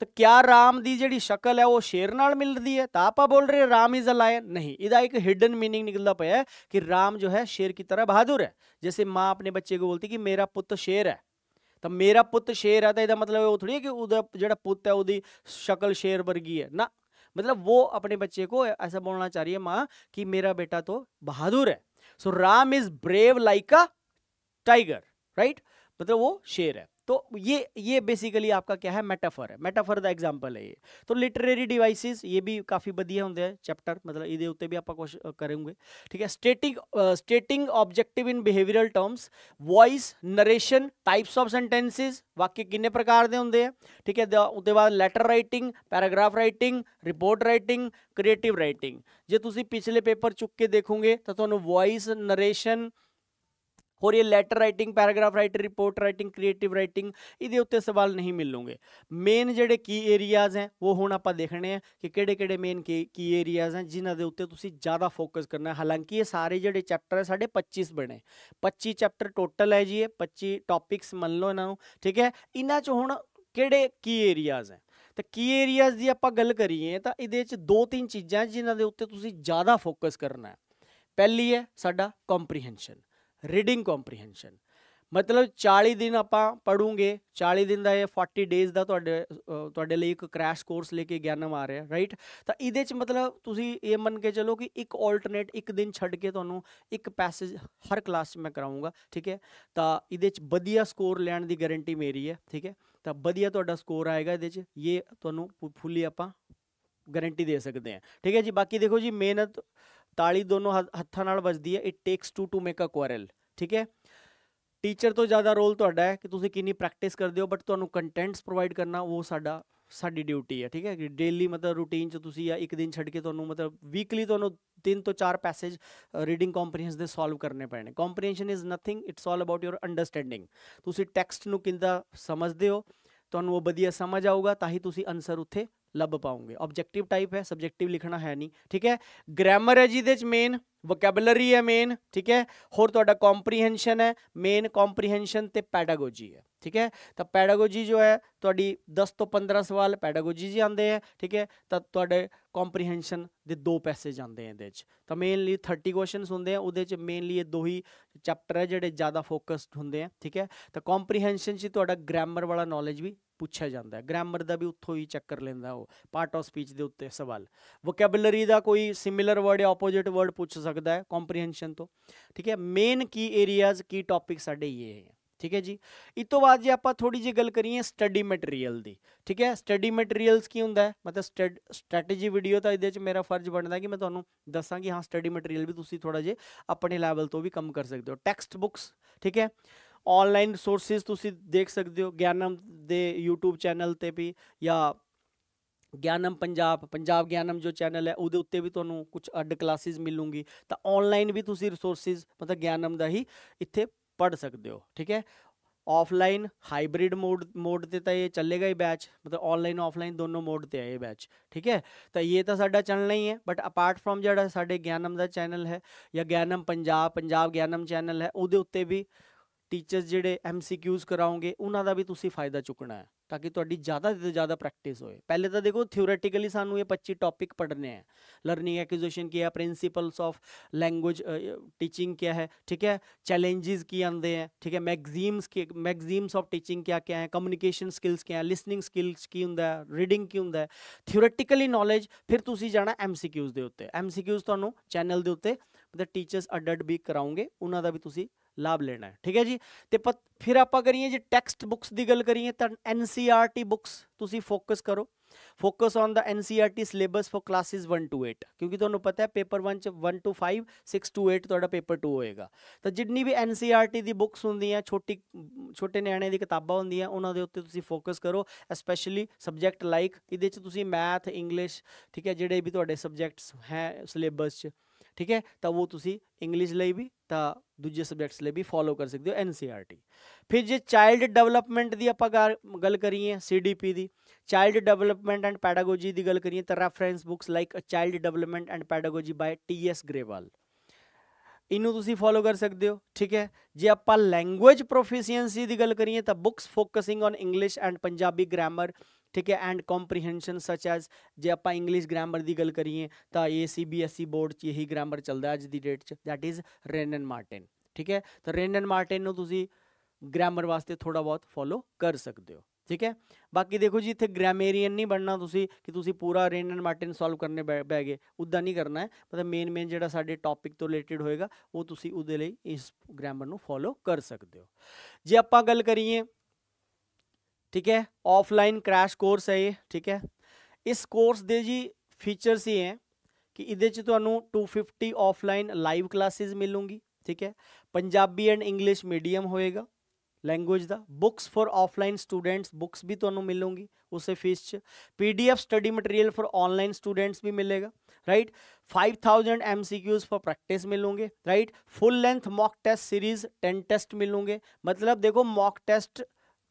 तो क्या राम की जी शकल है वह शेर न मिलती है तो आप बोल रहे राम इज़ अ लायन नहीं इदा एक हिडन मीनिंग निकलता पाया कि राम जो है शेर की तरह बहादुर है जैसे माँ अपने बच्चे को बोलती कि मेरा पुत शेर है ਤਾਂ मेरा पुत शेर है तो ਇਹਦਾ मतलब वो थोड़ी ਹੈ ਕਿ ਉਹਦਾ ਜਿਹੜਾ ਪੁੱਤ ਹੈ ਉਹਦੀ ਸ਼ਕਲ ਸ਼ੇਰ ਵਰਗੀ ਹੈ ਨਾ मतलब वो अपने बच्चे को ऐसा बोलना चाह रही है माँ कि मेरा बेटा तो बहादुर है so Ram is brave like a tiger right मतलब वो शेर है तो ये ये बेसिकली आपका क्या है मेटाफर है मेटाफर का एग्जाम्पल है ये तो लिटरेरी डिवाइसिस ये भी काफ़ी बढ़िया होंगे चैप्टर मतलब ये उत्ते भी आप करेंगे ठीक है stating stating objective in behavioural terms voice narration types of sentences वाक्य किन्ने प्रकार के होंगे ठीक है उसके बाद letter writing paragraph writing report writing creative writing जो तुम पिछले पेपर चुक के देखोगे तो वॉइस नरेशन ਹੋਰ ਇਹ letter writing paragraph writer report writing creative writing ਇਹਦੇ ਉੱਤੇ ਸਵਾਲ ਨਹੀਂ ਮਿਲੂਗੇ ਮੇਨ ਜਿਹੜੇ ਕੀ ਏਰੀਆਜ਼ ਹੈ ਉਹ ਹੁਣ ਆਪਾਂ ਦੇਖਣੇ ਆ ਕਿ ਕਿਹੜੇ ਕਿਹੜੇ ਮੇਨ ਕੀ ਏਰੀਆਜ਼ ਹੈ ਜਿਨ੍ਹਾਂ ਦੇ ਉੱਤੇ ਤੁਸੀਂ ਜ਼ਿਆਦਾ ਫੋਕਸ ਕਰਨਾ ਹੈ ਹਾਲਾਂਕਿ ਇਹ ਸਾਰੇ ਜਿਹੜੇ ਚੈਪਟਰ ਹੈ ਸਾਡੇ 25 ਬਣੇ 25 ਚੈਪਟਰ ਟੋਟਲ ਹੈ ਜੀ ਇਹ 25 ਟੌਪਿਕਸ ਮੰਨ ਲਓ ਇਹਨਾਂ ਨੂੰ ਠੀਕ ਹੈ ਇਹਨਾਂ 'ਚ ਹੁਣ ਕਿਹੜੇ ਕੀ ਏਰੀਆਜ਼ ਹੈ ਤਾਂ ਕੀ ਏਰੀਆਜ਼ ਦੀ ਆਪਾਂ ਗੱਲ ਕਰੀਏ ਤਾਂ ਇਹਦੇ 'ਚ ਦੋ ਤਿੰਨ ਚੀਜ਼ਾਂ ਜਿਨ੍ਹਾਂ ਦੇ ਉੱਤੇ ਤੁਸੀਂ ਜ਼ਿਆਦਾ ਫੋਕਸ ਕਰਨਾ ਹੈ ਪਹਿਲੀ ਹੈ ਸਾਡਾ ਕੰਪਰੀਹੈਂਸ਼ਨ ਰੀਡਿੰਗ ਕੰਪਰੀਹੈਂਸ਼ਨ ਮਤਲਬ 40 ਦਿਨ ਆਪਾਂ ਪੜੂਗੇ 40 ਦਿਨ ਦਾ ਇਹ 40 ਡੇਜ਼ ਦਾ ਤੁਹਾਡੇ ਤੁਹਾਡੇ ਲਈ ਇੱਕ ਕ੍ਰੈਸ਼ ਕੋਰਸ ਲੈ ਕੇ ਗਿਆਨਮ ਆ ਰਿਹਾ ਰਾਈਟ ਤਾਂ ਇਹਦੇ ਚ ਮਤਲਬ ਤੁਸੀਂ ਇਹ ਮੰਨ ਕੇ ਚੱਲੋ ਕਿ ਇੱਕ ਆਲਟਰਨੇਟ ਇੱਕ ਦਿਨ ਛੱਡ ਕੇ ਤੁਹਾਨੂੰ ਇੱਕ ਪੈਸੇਜ ਹਰ ਕਲਾਸ 'ਚ ਮੈਂ ਕਰਾਉਂਗਾ ਠੀਕ ਹੈ ਤਾਂ ਇਹਦੇ ਚ ਵਧੀਆ ਸਕੋਰ ਲੈਣ ਦੀ ਗਾਰੰਟੀ ਮੇਰੀ ਹੈ ਠੀਕ ਹੈ ਤਾਂ ਵਧੀਆ ਤੁਹਾਡਾ ਸਕੋਰ ਆਏਗਾ ਇਹਦੇ ਚ ਇਹ ਤੁਹਾਨੂੰ ਫੁੱਲੀ ਆਪਾਂ ਗਾਰੰਟੀ ਦੇ ਸਕਦੇ ਹਾਂ ਠੀਕ ਹੈ ਜੀ ਬਾਕੀ ਦੇਖੋ ਜੀ ਮਿਹਨਤ ਤਾਲੀ ਦੋਨੋਂ ਹੱਥਾਂ ਨਾਲ ਵੱਜਦੀ ਹੈ it takes two to make a quarrel ਠੀਕ ਹੈ ਟੀਚਰ ਤੋਂ ਜ਼ਿਆਦਾ ਰੋਲ ਤੁਹਾਡਾ ਹੈ ਕਿ ਤੁਸੀਂ ਕਿੰਨੀ ਪ੍ਰੈਕਟਿਸ ਕਰਦੇ ਹੋ ਬਟ ਤੁਹਾਨੂੰ ਕੰਟੈਂਟਸ ਪ੍ਰੋਵਾਈਡ ਕਰਨਾ ਉਹ ਸਾਡਾ ਸਾਡੀ ਡਿਊਟੀ ਹੈ ਠੀਕ ਹੈ ਕਿ ਡੇਲੀ ਮਤਲਬ ਰੂਟੀਨ ਚ ਤੁਸੀਂ ਜਾਂ ਇੱਕ ਦਿਨ ਛੱਡ ਕੇ ਤੁਹਾਨੂੰ ਮਤਲਬ ਵੀਕਲੀ ਤੁਹਾਨੂੰ ਤਿੰਨ ਤੋਂ ਚਾਰ ਪੈਸੇਜ ਰੀਡਿੰਗ ਕੰਪਰੀਹੈਂਸ਼ਨ ਦੇ ਸੋਲਵ ਕਰਨੇ ਪੈਣੇ comprehension is nothing it's all about your understanding ਤੁਸੀਂ ਟੈਕਸਟ ਨੂੰ ਕਿੰਦਾ ਸਮਝਦੇ ਹੋ ਤੁਹਾਨੂੰ ਉਹ ਵਧੀਆ ਸਮਝ ਆਊਗਾ ਤਾਂ ਹੀ ਤੁਸੀਂ ਆਨਸਰ ਉੱਥੇ ਲੱਭ ਪਾਉਂਗੇ ਆਬਜੈਕਟਿਵ ਟਾਈਪ ਹੈ ਸਬਜੈਕਟਿਵ ਲਿਖਣਾ ਹੈ ਨਹੀਂ ਠੀਕ ਹੈ ਗ੍ਰਾਮਰ ਹੈ ਜਿਹਦੇ ਚ ਮੇਨ ਵੋਕੈਬਲਰੀ ਹੈ ਮੇਨ ਠੀਕ ਹੈ ਹੋਰ ਤੁਹਾਡਾ ਕੰਪਰੀਹੈਂਸ਼ਨ ਹੈ ਮੇਨ ਕੰਪਰੀਹੈਂਸ਼ਨ ਤੇ ਪੈਡਾਗੋਜੀ ਹੈ ਠੀਕ ਹੈ ਤਾਂ ਪੈਡਾਗੋਜੀ ਜੋ ਹੈ ਤੁਹਾਡੀ 10 ਤੋਂ 15 ਸਵਾਲ ਪੈਡਾਗੋਜੀ ਜੀ ਆਉਂਦੇ ਆ ਠੀਕ ਹੈ ਤਾਂ ਤੁਹਾਡੇ ਕੰਪਰੀਹੈਂਸ਼ਨ ਦੇ ਦੋ ਪੈਸੇ ਜਾਂਦੇ ਆ ਇਹਦੇ ਵਿੱਚ ਤਾਂ ਮੇਨਲੀ 30 ਕੁਐਸਚਨਸ ਹੁੰਦੇ ਆ ਉਹਦੇ ਵਿੱਚ ਮੇਨਲੀ ਇਹ ਦੋ ਹੀ ਚੈਪਟਰ ਹੈ ਜਿਹੜੇ ਜ਼ਿਆਦਾ ਫੋਕਸਡ ਹੁੰਦੇ ਆ ਠੀਕ ਹੈ ਤਾਂ ਕੰਪਰੀਹੈਂਸ਼ਨ 'ਚ ਤੁਹਾਡਾ ਗ੍ਰਾਮਰ ਵਾਲਾ ਨੌਲੇਜ ਵੀ ਪੁੱਛਿਆ ਜਾਂਦਾ ਹੈ ਗ੍ਰਾਮਰ ਦਾ ਵੀ ਉੱਥੋਂ ਹੀ ਚੱਕਰ ਲੈਂਦਾ ਉਹ ਪਾਰਟ ਆਫ ਸਪੀਚ ਦੇ ਉੱਤੇ ਸਵਾਲ ਵੋਕੈਬਲਰੀ ਦਾ ਕੋਈ ਸਿਮਿਲਰ ਵਰਡ ਜਾਂ ਆਪੋਜ਼ਿਟ ਵਰਡ ਪੁੱਛ ਸਕਦਾ ਹੈ ਕੰਪਰੀਹੈਂਸ਼ਨ ਤੋਂ ਠੀਕ ਹੈ ਮੇਨ ਕੀ ਏਰੀਆਜ਼ ਕੀ ਟਾਪਿਕ ਸਾਡੇ ਇਹ ਹੈ ਠੀਕ ਹੈ ਜੀ ਇਸ ਤੋਂ ਬਾਅਦ ਜੇ ਆਪਾਂ ਥੋੜੀ ਜਿਹੀ ਗੱਲ ਕਰੀਏ ਸਟੱਡੀ ਮਟੀਰੀਅਲ ਦੀ ਠੀਕ ਹੈ ਸਟੱਡੀ ਮਟੀਰੀਅਲਸ ਕੀ ਹੁੰਦਾ ਹੈ ਮਤਲਬ ਸਟ੍ਰੈਟਜੀ ਵੀਡੀਓ ਤਾਂ ਇਹਦੇ ਵਿੱਚ ਮੇਰਾ ਫਰਜ਼ ਬਣਦਾ ਕਿ ਮੈਂ ਤੁਹਾਨੂੰ ਦੱਸਾਂ ਕਿ ਹਾਂ ਸਟੱਡੀ ਮਟੀਰੀਅਲ ਵੀ ਤੁਸੀਂ ਥੋੜਾ ਜੇ ਆਪਣੇ ਲੈਵਲ ਤੋਂ ਵੀ ਕੰਮ ਕਰ ਸਕਦੇ ਹੋ ਟੈਕਸਟ ਬੁੱਕਸ ਠੀਕ ਹੈ ਆਨਲਾਈਨ ਸੋਰਸਸ ਤੁਸੀਂ ਦੇਖ ਸਕਦੇ ਹੋ ਗਿਆਨਮ ਦੇ YouTube ਚੈਨਲ ਤੇ ਵੀ ਜਾਂ ਗਿਆਨਮ ਪੰਜਾਬ ਪੰਜਾਬ ਗਿਆਨਮ ਜੋ ਚੈਨਲ ਹੈ ਉਹਦੇ ਉੱਤੇ ਵੀ ਤੁਹਾਨੂੰ ਕੁਝ ਅੱਡ ਕਲਾਸਿਸ ਮਿਲੂਗੀ ਤਾਂ ਆਨਲਾਈਨ ਵੀ ਤੁਸੀਂ ਰਿਸੋਰਸਸ ਮਤਲਬ ਗਿਆਨਮ ਦਾ ਹੀ ਇੱਥੇ ਪੜ ਸਕਦੇ ਹੋ ਠੀਕ ਹੈ ਆਫਲਾਈਨ ਹਾਈਬ੍ਰਿਡ ਮੋਡ ਮੋਡ ਤੇ ਤਾਂ ਇਹ ਚੱਲੇਗਾ ਹੀ ਬੈਚ ਮਤਲਬ ਆਨਲਾਈਨ ਆਫਲਾਈਨ ਦੋਨੋਂ ਮੋਡ ਤੇ ਹੈ ਇਹ ਬੈਚ ਠੀਕ ਹੈ ਤਾਂ ਇਹ ਤਾਂ ਸਾਡਾ ਚੈਨਲ ਹੀ ਹੈ ਬਟ ਅਪਾਰਟ ਫਰਮ ਜਿਹੜਾ ਸਾਡੇ ਗਿਆਨਮ ਦਾ ਚੈਨਲ ਹੈ ਜਾਂ ਗਿਆਨਮ ਪੰਜਾਬ ਪੰਜਾਬ ਗਿਆਨਮ ਚੈਨਲ ਹੈ ਉਹਦੇ ਉੱਤੇ ਵੀ ਟੀਚਰਸ ਜਿਹੜੇ ਐਮਸੀਕਿਊਜ਼ ਕਰਾਉਂਗੇ ਉਹਨਾਂ ਦਾ ਵੀ ਤੁਸੀਂ ਫਾਇਦਾ ਚੁੱਕਣਾ ਹੈ ਤਾਂ ਕਿ ਤੁਹਾਡੀ ਜ਼ਿਆਦਾ ਤੋਂ ਜ਼ਿਆਦਾ ਪ੍ਰੈਕਟਿਸ ਹੋਏ ਪਹਿਲੇ ਤਾਂ ਦੇਖੋ ਥਿਉਰੇਟਿਕਲੀ ਸਾਨੂੰ ਇਹ 25 ਟੌਪਿਕ ਪੜ੍ਹਨੇ ਆ ਲਰਨਿੰਗ ਐਕਵਿਜ਼ੀਸ਼ਨ ਕੀ ਹੈ ਪ੍ਰਿੰਸੀਪਲਸ ਆਫ ਲੈਂਗੁਏਜ ਟੀਚਿੰਗ ਕੀ ਹੈ ਠੀਕ ਹੈ ਚੈਲੰਜਸ ਕੀ ਆਉਂਦੇ ਆ ਠੀਕ ਹੈ ਮੈਗਜ਼ੀਮਸ ਕੀ ਮੈਗਜ਼ੀਮਸ ਆਫ ਟੀਚਿੰਗ ਕੀ ਕੀ ਹੈ ਕਮਿਊਨੀਕੇਸ਼ਨ ਸਕਿਲਸ ਕੀ ਹੈ ਲਿਸਨਿੰਗ ਸਕਿਲਸ ਕੀ ਹੁੰਦਾ ਰੀਡਿੰਗ ਕੀ ਹੁੰਦਾ ਹੈ ਥਿਉਰੇਟਿਕਲੀ ਨੌਲੇਜ ਫਿਰ ਤੁਸੀਂ ਜਾਣਾ ਐਮਸੀਕਿਊਜ਼ ਦੇ ਉੱਤੇ ਐਮਸੀਕਿਊਜ਼ ਤੁਹਾਨੂੰ ਚੈਨਲ ਦੇ ਉੱਤੇ ਮਤਲਬ ਟੀਚਰਸ ਅਡਡ ਵੀ ਕਰਾਉਂਗੇ ਉਹਨਾਂ ਦਾ ਵੀ ਤੁਸੀਂ ਲਾਭ ਲੈਣਾ ਹੈ ਠੀਕ ਹੈ ਜੀ ਤੇ ਫਿਰ ਆਪਾਂ ਕਰੀਏ ਜੇ ਟੈਕਸਟ ਬੁక్స్ ਦੀ ਗੱਲ ਕਰੀਏ ਤਾਂ ਐਨਸੀਆਰਟੀ ਬੁక్స్ e ਤੁਸੀਂ ਫੋਕਸ ਕਰੋ focus on the NCERT syllabus for classes 1 to 8 ਕਿਉਂਕਿ ਤੁਹਾਨੂੰ ਪਤਾ ਹੈ ਪੇਪਰ 1 ਚ 1 ਟੂ 5 6 ਟੂ 8 ਤੁਹਾਡਾ ਪੇਪਰ 2 ਹੋਏਗਾ ਤਾਂ ਜਿੰਨੀ ਵੀ ਐਨਸੀਆਰਟੀ e ਦੀ ਬੁక్స్ ਹੁੰਦੀਆਂ ਛੋਟੀ ਛੋਟੇ ਨਿਆਣੇ ਦੀ ਕਿਤਾਬਾਂ ਹੁੰਦੀਆਂ ਉਹਨਾਂ ਦੇ ਉੱਤੇ ਤੁਸੀਂ ਫੋਕਸ ਕਰੋ ਐਸਪੈਸ਼ਲੀ ਸਬਜੈਕਟ ਲਾਈਕ ਇਹਦੇ ਚ ਤੁਸੀਂ ਮੈਥ ਇੰਗਲਿਸ਼ ਠੀਕ ਹੈ ਜਿਹੜੇ ਵੀ ਤੁਹਾਡੇ ਸਬਜੈਕਟਸ ਹੈ ਸਿਲੇਬਸ ਚ ਠੀਕ ਹੈ ਤਾਂ ਉਹ ਤੁਸੀਂ ਇੰਗਲਿਸ਼ ਲਈ ਵੀ ਤਾਂ ਦੂਜੇ ਸਬਜੈਕਟਸ ਲਈ ਵੀ ਫੋਲੋ ਕਰ ਸਕਦੇ ਹੋ ਐਨਸੀਆਰਟੀ e ਫਿਰ ਜੇ ਚਾਈਲਡ ਡਿਵੈਲਪਮੈਂਟ ਦੀ ਆਪਾਂ ਗੱਲ ਕਰੀਏ ਸੀਡੀਪੀ ਦੀ ਚਾਈਲਡ ਡਿਵੈਲਪਮੈਂਟ ਐਂਡ ਪੈਡਾਗੋਜੀ ਦੀ ਗੱਲ ਕਰੀਏ ਤਾਂ reference books like a child development and pedagogy by TS Grewal ਇਹਨੂੰ ਤੁਸੀਂ ਫੋਲੋ ਕਰ ਸਕਦੇ ਹੋ ਠੀਕ ਹੈ ਜੇ ਆਪਾਂ ਲੈਂਗੁਏਜ ਪ੍ਰੋਫੀਸ਼ੀਐਂਸੀ ਦੀ ਗੱਲ ਕਰੀਏ ਤਾਂ books focusing on English and Punjabi grammar ਠੀਕ ਹੈ ਐਂਡ ਕੰਪਰੀਹੈਂਸ਼ਨ ਸੱਚ ਐਸ ਜੇ ਆਪਾਂ ਇੰਗਲਿਸ਼ ਗ੍ਰਾਮਰ ਦੀ ਗੱਲ ਕਰੀਏ ਤਾਂ ਇਹ ਸੀਬੀਐਸਈ ਬੋਰਡ 'ਚ ਇਹੀ ਗ੍ਰਾਮਰ ਚੱਲਦਾ ਅੱਜ ਦੀ ਡੇਟ 'ਚ ਥੈਟ ਇਜ਼ ਰੈਨਨ ਮਾਰਟਿਨ ਠੀਕ ਹੈ ਤਾਂ ਰੈਨਨ ਮਾਰਟਿਨ ਨੂੰ ਤੁਸੀਂ ਗ੍ਰਾਮਰ ਵਾਸਤੇ ਥੋੜਾ ਬਹੁਤ ਫੋਲੋ ਕਰ ਸਕਦੇ ਹੋ ਠੀਕ ਹੈ ਬਾਕੀ ਦੇਖੋ ਜੀ ਇੱਥੇ ਗ੍ਰਾਮੇਰੀਅਨ ਨਹੀਂ ਬਣਨਾ ਤੁਸੀਂ ਕਿ ਤੁਸੀਂ ਪੂਰਾ ਰੇਨਨ ਮਾਰਟਿਨ ਸੋਲਵ ਕਰਨੇ ਬੈ ਗਏ ਉਦਾਂ ਨਹੀਂ ਕਰਨਾ ਹੈ ਮਤਲਬ ਮੇਨ ਮੇਨ ਜਿਹੜਾ ਸਾਡੇ ਟੌਪਿਕ ਤੋਂ ਰਿਲੇਟਡ ਹੋਏਗਾ ਉਹ ਤੁਸੀਂ ਉਹਦੇ ਲਈ ਇਸ ਗ੍ਰਾਮਰ ਨੂੰ ਫੋਲੋ ਕਰ ਸਕਦੇ ਹੋ ਜੇ ਆਪਾਂ ਗੱਲ ਕਰੀਏ ठीक है ऑफलाइन क्रैश कोर्स है ये ठीक है इस कोर्स के जी फीचरस ये हैं कि ये थानू two fifty offline live classes मिलूंगी ठीक है पंजाबी एंड इंग्लिश मीडियम होएगा लैंगुएज का books for offline students books भी तो मिलूंगी उस fees P D F study material for online students भी मिलेगा right five thousand M C Qs for practice मिलूंगे right full length mock test series ten test मिलूंगे मतलब देखो mock test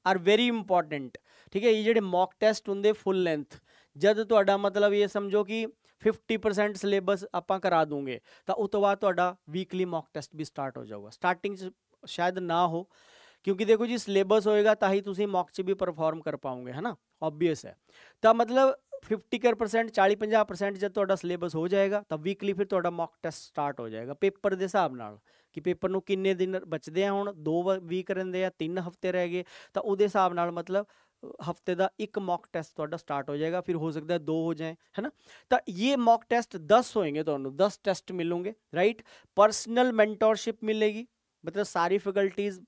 are very important ठीक है ये जो मॉक टेस्ट होंगे फुल लेंथ जब थोड़ा मतलब ये समझो कि फिफ्टी परसेंट सिलेबस आप करा दूंगे तो उस तो बाद वीकली मॉक टेस्ट भी स्टार्ट हो जाऊगा स्टार्टिंग शायद ना हो क्योंकि देखो जी सिलेबस होएगा ता ही मॉक से भी परफॉर्म कर पाओगे है ना ऑब्वियस है तो मतलब 50 ਕਰ ਪਰਸੈਂਟ 40 50% ਜਦ ਤੁਹਾਡਾ ਸਿਲੇਬਸ ਹੋ ਜਾਏਗਾ ਤਾਂ ਵੀਕਲੀ ਫਿਰ ਤੁਹਾਡਾ ਮੌਕ ਟੈਸਟ ਸਟਾਰਟ ਹੋ ਜਾਏਗਾ ਪੇਪਰ ਦੇ ਹਿਸਾਬ ਨਾਲ ਕਿ ਪੇਪਰ ਨੂੰ ਕਿੰਨੇ ਦਿਨ ਬਚਦੇ ਆ ਹੁਣ 2 ਵੀਕ ਰਹਿੰਦੇ ਆ 3 ਹਫ਼ਤੇ ਰਹਿ ਗਏ ਤਾਂ ਉਹਦੇ ਹਿਸਾਬ ਨਾਲ ਮਤਲਬ ਹਫਤੇ ਦਾ ਇੱਕ ਮੌਕ ਟੈਸਟ ਤੁਹਾਡਾ ਸਟਾਰਟ ਹੋ ਜਾਏਗਾ ਫਿਰ ਹੋ ਸਕਦਾ 2 ਦੋ ਹੋ ਜਾਏ ਹੈਨਾ ਤਾਂ ਇਹ ਮੌਕ ਟੈਸਟ 10 ਹੋਣਗੇ ਤੁਹਾਨੂੰ 10 ਟੈਸਟ ਮਿਲੂਗੇ ਰਾਈਟ ਪਰਸਨਲ ਮੈਂਟਰਸ਼ਿਪ ਮਿਲੇਗੀ ਮਤਲਬ ਸਾਰੀ ਫੈਕਲਟੀਜ਼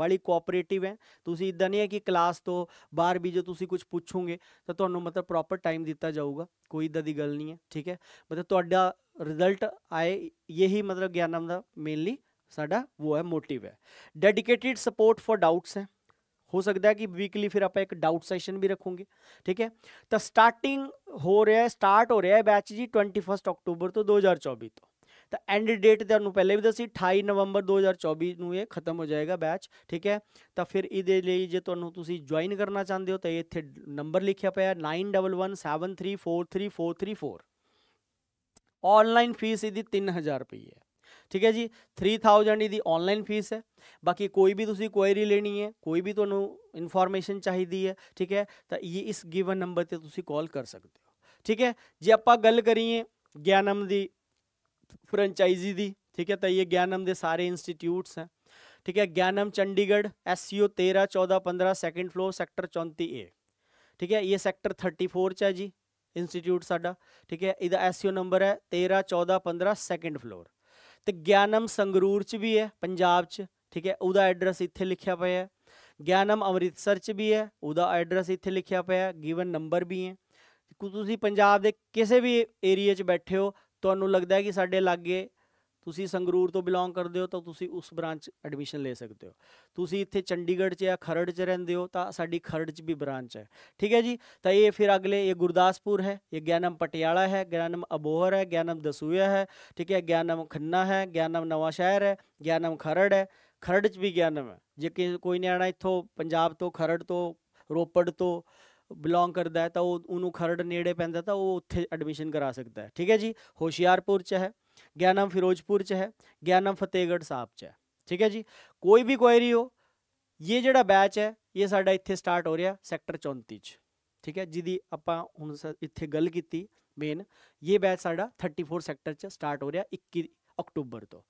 ਬੜੀ ਕੋਆਪਰੇਟਿਵ ਹੈ ਤੁਸੀਂ ਇਦਾਂ ਨਹੀਂ ਹੈ ਕਿ ਕਲਾਸ ਤੋਂ ਬਾਹਰ ਵੀ ਜੇ ਤੁਸੀਂ ਕੁਝ ਪੁੱਛੋਗੇ ਤਾਂ ਤੁਹਾਨੂੰ ਮਤਲਬ ਪ੍ਰੋਪਰ ਟਾਈਮ ਦਿੱਤਾ ਜਾਊਗਾ ਕੋਈ ਇਦਾਂ ਦੀ ਗੱਲ ਨਹੀਂ ਹੈ ਠੀਕ ਹੈ ਮਤਲਬ ਤੁਹਾਡਾ ਰਿਜ਼ਲਟ ਆਏ ਇਹੀ ਮਤਲਬ ਗਿਆਨਮ ਦਾ ਮੇਨਲੀ ਸਾਡਾ ਉਹ ਹੈ ਮੋਟਿਵ ਹੈ ਡੈਡੀਕੇਟਿਡ ਸਪੋਰਟ ਫॉर ਡਾਊਟਸ ਹੈ ਹੋ ਸਕਦਾ ਹੈ ਕਿ ਵੀਕਲੀ ਫਿਰ ਆਪਾਂ ਇੱਕ ਡਾਊਟ ਸੈਸ਼ਨ ਵੀ ਰੱਖੋਗੇ ਠੀਕ ਹੈ ਤਾਂ ਸਟਾਰਟਿੰਗ ਹੋ ਰਿਹਾ ਹੈ ਸਟਾਰਟ ਹੋ ਰਿਹਾ ਹੈ ਬੈਚ ਜੀ 21 ਅਕਤੂਬਰ ਤੋਂ 2024 ਤੋਂ ਤਾਂ ਐਂਡ ਡੇਟ ਤੁਹਾਨੂੰ ਪਹਿਲੇ ਵੀ ਦੱਸੀ 28 ਨਵੰਬਰ 2024 ਨੂੰ ਇਹ ਖਤਮ ਹੋ ਜਾਏਗਾ ਬੈਚ ਠੀਕ ਹੈ ਤਾਂ ਫਿਰ ਇਹਦੇ ਲਈ ਜੇ ਤੁਹਾਨੂੰ ਤੁਸੀਂ ਜੁਆਇਨ ਕਰਨਾ ਚਾਹੁੰਦੇ ਹੋ ਤਾਂ ਇੱਥੇ ਨੰਬਰ ਲਿਖਿਆ ਪਿਆ 9117343434 ਆਨਲਾਈਨ ਫੀਸ ਇਹਦੀ 3000 ਰੁਪਏ ਹੈ ਠੀਕ ਹੈ ਜੀ 3000 ਇਹਦੀ ਆਨਲਾਈਨ ਫੀਸ ਹੈ ਬਾਕੀ ਕੋਈ ਵੀ ਤੁਸੀਂ ਕੁਐਰੀ ਲੈਣੀ ਹੈ ਕੋਈ ਵੀ ਤੁਹਾਨੂੰ ਇਨਫੋਰਮੇਸ਼ਨ ਚਾਹੀਦੀ ਹੈ ਠੀਕ ਹੈ ਤਾਂ ਇਹ ਇਸ ਗਿਵਨ ਨੰਬਰ ਤੇ ਤੁਸੀਂ ਕਾਲ ਕਰ ਸਕਦੇ ਹੋ ਠੀਕ ਹੈ ਜੇ ਆਪਾਂ ਗੱਲ ਕਰੀਏ ਗਿਆਨਮ ਦੀ फ्रेंचाइजी दी ठीक है तो ये ज्ञानम दे सारे इंस्टीट्यूट्स हैं ठीक है ज्ञानम चंडीगढ़ एस सी ओ तेरह चौदह पंद्रह सैकेंड फ्लोर सैक्टर चौंती ए ठीक है ये सैक्टर थर्टी फोर च है जी इंस्टीट्यूट साडा ठीक है इदा एस नंबर है तेरह चौदह पंद्रह सैकेंड फ्लोर तो ज्ञानम संगरूर च भी है पंजाब ठीक है ਉਹਦਾ एड्रैस ਇੱਥੇ लिखा पाया ਹੈ ਗਿਆਨਮ ਅੰਮ੍ਰਿਤਸਰ ਚ ਵੀ ਹੈ ਉਹਦਾ ਐਡਰੈਸ ਇੱਥੇ ਲਿਖਿਆ ਪਿਆ ਹੈ ਗਿਵਨ ਨੰਬਰ ਵੀ किसी भी एरिए बैठे हो ਤੁਹਾਨੂੰ ਲੱਗਦਾ ਹੈ ਕਿ ਸਾਡੇ ਲਾਗੇ ਤੁਸੀਂ ਸੰਗਰੂਰ ਤੋਂ ਬਿਲੋਂਗ ਕਰਦੇ ਹੋ ਤਾਂ ਤੁਸੀਂ ਉਸ ਬ੍ਰਾਂਚ ਐਡਮਿਸ਼ਨ ਲੈ ਸਕਦੇ ਹੋ ਤੁਸੀਂ ਇੱਥੇ ਚੰਡੀਗੜ੍ਹ 'ਚ ਜਾਂ ਖਰੜ 'ਚ ਰਹਿੰਦੇ ਹੋ ਤਾਂ ਸਾਡੀ ਖਰੜ 'ਚ ਵੀ ਬ੍ਰਾਂਚ ਹੈ ਠੀਕ ਹੈ ਜੀ ਤਾਂ ਇਹ ਫਿਰ ਅਗਲੇ ਇਹ ਗੁਰਦਾਸਪੁਰ ਹੈ ਇਹ ਗਿਆਨਮ ਪਟਿਆਲਾ ਹੈ ਗਿਆਨਮ ਅਬੋਹਰ ਹੈ ਗਿਆਨਮ ਦਸੂਆ ਹੈ ਠੀਕ ਹੈ ਗਿਆਨਮ ਖੰਨਾ ਹੈ ਗਿਆਨਮ ਨਵਾਂ ਸ਼ਹਿਰ ਹੈ ਗਿਆਨਮ ਖਰੜ ਹੈ ਖਰੜ 'ਚ ਵੀ ਗਿਆਨਮ ਹੈ ਜੇ ਕੋਈ ਨਿਆਣਾ ਇੱਥੋਂ ਪੰਜਾਬ ਤੋਂ ਖਰੜ ਤੋਂ ਰੋਪੜ ਤੋਂ ਬਿਲੋਂਗ ਕਰਦਾ ਹੈ ਤਾਂ ਉਹ ਉਹਨੂੰ ਖਰੜ ਨੇੜੇ ਪੈਂਦਾ ਤਾਂ ਉਹ ਉੱਥੇ ਐਡਮਿਸ਼ਨ ਕਰਾ ਸਕਦਾ ਹੈ ਠੀਕ ਹੈ ਜੀ ਹੋਸ਼ਿਆਰਪੁਰ ਚ ਹੈ ਗਿਆਨਮ ਫਿਰੋਜ਼ਪੁਰ ਚ ਹੈ ਗਿਆਨਮ ਫਤਿਹਗੜ੍ਹ ਸਾਹਿਬ ਚ ਹੈ ਠੀਕ ਹੈ ਜੀ ਕੋਈ ਵੀ ਕੁਐਰੀ ਹੋ ਇਹ ਜਿਹੜਾ ਬੈਚ ਹੈ ਇਹ ਸਾਡਾ ਇੱਥੇ ਸਟਾਰਟ ਹੋ ਰਿਹਾ ਸੈਕਟਰ 34 ਚ ਠੀਕ ਹੈ ਜਿਹਦੀ ਆਪਾਂ ਹੁਣ ਇੱਥੇ ਗੱਲ ਕੀਤੀ ਮੇਨ ਇਹ ਬੈਚ ਸਾਡਾ 34 ਸੈਕਟਰ ਚ ਸਟਾਰਟ ਹੋ ਰਿਹਾ 21 ਅਕਤੂਬਰ ਤੋਂ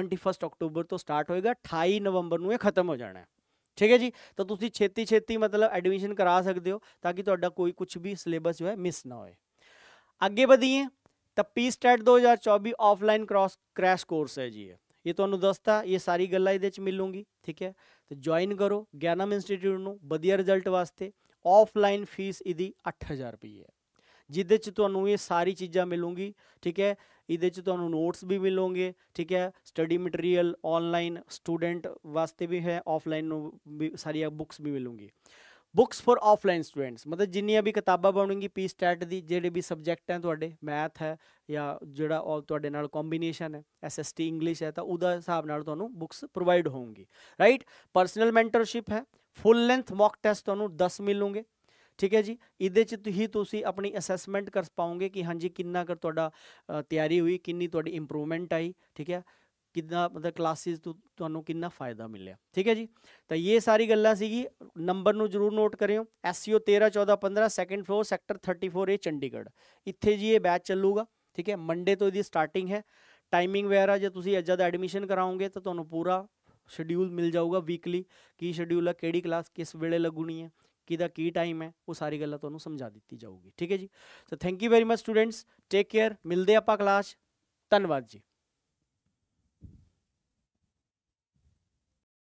21 ਅਕਤੂਬਰ ਤੋਂ ਸਟਾਰਟ ਹੋਏਗਾ 28 ਨਵੰਬਰ ਨੂੰ ਇਹ ਖਤਮ ਹੋ ਜਾਣਾ ਹੈ ਠੀਕ ਹੈ ਜੀ ਤਾਂ ਤੁਸੀਂ ਛੇਤੀ ਛੇਤੀ ਮਤਲਬ ਐਡਮਿਸ਼ਨ ਕਰਾ ਸਕਦੇ ਹੋ ਤਾਂ ਕਿ ਤੁਹਾਡਾ ਕੋਈ ਕੁਝ ਵੀ ਸਿਲੇਬਸ ਜੋ ਹੈ ਮਿਸ ਨਾ ਹੋਏ ਅੱਗੇ ਵਧੀਏ ਤਾਂ P STET 2024 offline cross crash course ਹੈ ਜੀ ਇਹ ਤੁਹਾਨੂੰ ਦੱਸਤਾ ਇਹ ਸਾਰੀ ਗੱਲਾਂ ਇਹਦੇ ਵਿੱਚ ਮਿਲੂਗੀ ਠੀਕ ਹੈ ਤੇ ਜੁਆਇਨ ਕਰੋ ਗਿਆਨਮ ਇੰਸਟੀਚਿਊਟ ਨੂੰ ਵਧੀਆ ਰਿਜ਼ਲਟ ਵਾਸਤੇ ਆਫਲਾਈਨ ਫੀਸ ਇਹਦੀ 8000 ਰੁਪਏ ਹੈ ਜਿੱਦੇ ਚ ਤੁਹਾਨੂੰ ਇਹ ਸਾਰੀ ਚੀਜ਼ਾਂ ਮਿਲੂਗੀ ਠੀਕ ਹੈ ਇਹਦੇ 'ਚ ਤੁਹਾਨੂੰ ਨੋਟਸ ਵੀ ਮਿਲੋਗੇ ਠੀਕ ਹੈ ਸਟੱਡੀ ਮਟੀਰੀਅਲ ਆਨਲਾਈਨ ਸਟੂਡੈਂਟ ਵਾਸਤੇ ਵੀ ਹੈ ਆਫਲਾਈਨ ਨੂੰ ਵੀ ਸਾਰੀਆਂ ਬੁੱਕਸ ਵੀ ਮਿਲੂਗੀ ਬੁੱਕਸ ਫॉर ਆਫਲਾਈਨ ਸਟੂਡੈਂਟਸ ਮਤਲਬ ਜਿੰਨੀਆਂ ਵੀ ਕਿਤਾਬਾਂ ਬਣਨਗੀ ਪੀ ਸਟੈਟ ਦੀ ਜਿਹੜੇ ਵੀ ਸਬਜੈਕਟ ਹੈ ਤੁਹਾਡੇ ਮੈਥ ਹੈ ਜਾਂ ਜਿਹੜਾ ਆਲ ਤੁਹਾਡੇ ਨਾਲ ਕੰਬੀਨੇਸ਼ਨ ਹੈ ਐਸਐਸਟੀ ਇੰਗਲਿਸ਼ ਹੈ ਤਾਂ ਉਹਦਾ ਹਿਸਾਬ ਨਾਲ ਤੁਹਾਨੂੰ ਬੁੱਕਸ ਪ੍ਰੋਵਾਈਡ ਹੋਣਗੀ ਰਾਈਟ ਪਰਸਨਲ ਮੈਂਟਰਸ਼ਿਪ ਹੈ ਫੁੱਲ ਲੈਂਥ ਮੌਕ ਟੈਸਟ ਤੁਹਾਨੂੰ 10 ਮਿਲੂਗੇ ਠੀਕ ਹੈ ਜੀ ਇਹਦੇ ਚ ਤੁਸੀਂ ਤੁਸੀਂ ਆਪਣੀ ਅਸੈਸਮੈਂਟ ਕਰ ਪਾਉਂਗੇ ਕਿ ਹਾਂਜੀ ਕਿੰਨਾ ਕਰ ਤੁਹਾਡਾ ਤਿਆਰੀ ਹੋਈ ਕਿੰਨੀ ਤੁਹਾਡੀ ਇੰਪਰੂਵਮੈਂਟ ਆਈ ਠੀਕ ਹੈ ਕਿੰਨਾ ਮਤਲਬ ਕਲਾਸਿਸ ਤੋਂ ਤੁਹਾਨੂੰ ਕਿੰਨਾ ਫਾਇਦਾ ਮਿਲਿਆ ਠੀਕ ਹੈ ਜੀ ਤਾਂ ਇਹ ਸਾਰੀ ਗੱਲਾਂ ਸੀਗੀ ਨੰਬਰ ਨੂੰ ਜਰੂਰ ਨੋਟ ਕਰਿਓ SCO 13 14 15 second floor sector 34 A Chandigarh ਇੱਥੇ ਜੀ ਇਹ ਬੈਚ ਚੱਲੂਗਾ ਠੀਕ ਹੈ ਮੰਡੇ ਤੋਂ ਇਹਦੀ ਸਟਾਰਟਿੰਗ ਹੈ ਟਾਈਮਿੰਗ ਵਗੈਰਾ ਜੇ ਤੁਸੀਂ ਅੱਜ ਦਾ ਐਡਮਿਸ਼ਨ ਕਰਾਉਂਗੇ ਤਾਂ ਤੁਹਾਨੂੰ ਪੂਰਾ ਸ਼ਡਿਊਲ ਮਿਲ ਜਾਊਗਾ ਵੀਕਲੀ ਕੀ ਸ਼ਡਿਊਲ ਹੈ ਕਿਹੜੀ ਕਲਾਸ ਕਿਸ ਵੇਲੇ ਲੱਗੂਣੀ ਹੈ ਕਿਹਦਾ ਕੀ ਟਾਈਮ ਹੈ ਉਹ ਸਾਰੀ ਗੱਲਾਂ ਤੁਹਾਨੂੰ ਸਮਝਾ ਦਿੱਤੀ ਜਾਊਗੀ ਠੀਕ ਹੈ ਜੀ so thank you very much students take care ਮਿਲਦੇ ਆਪਾਂ ਕਲਾਸ ਧੰਨਵਾਦ ਜੀ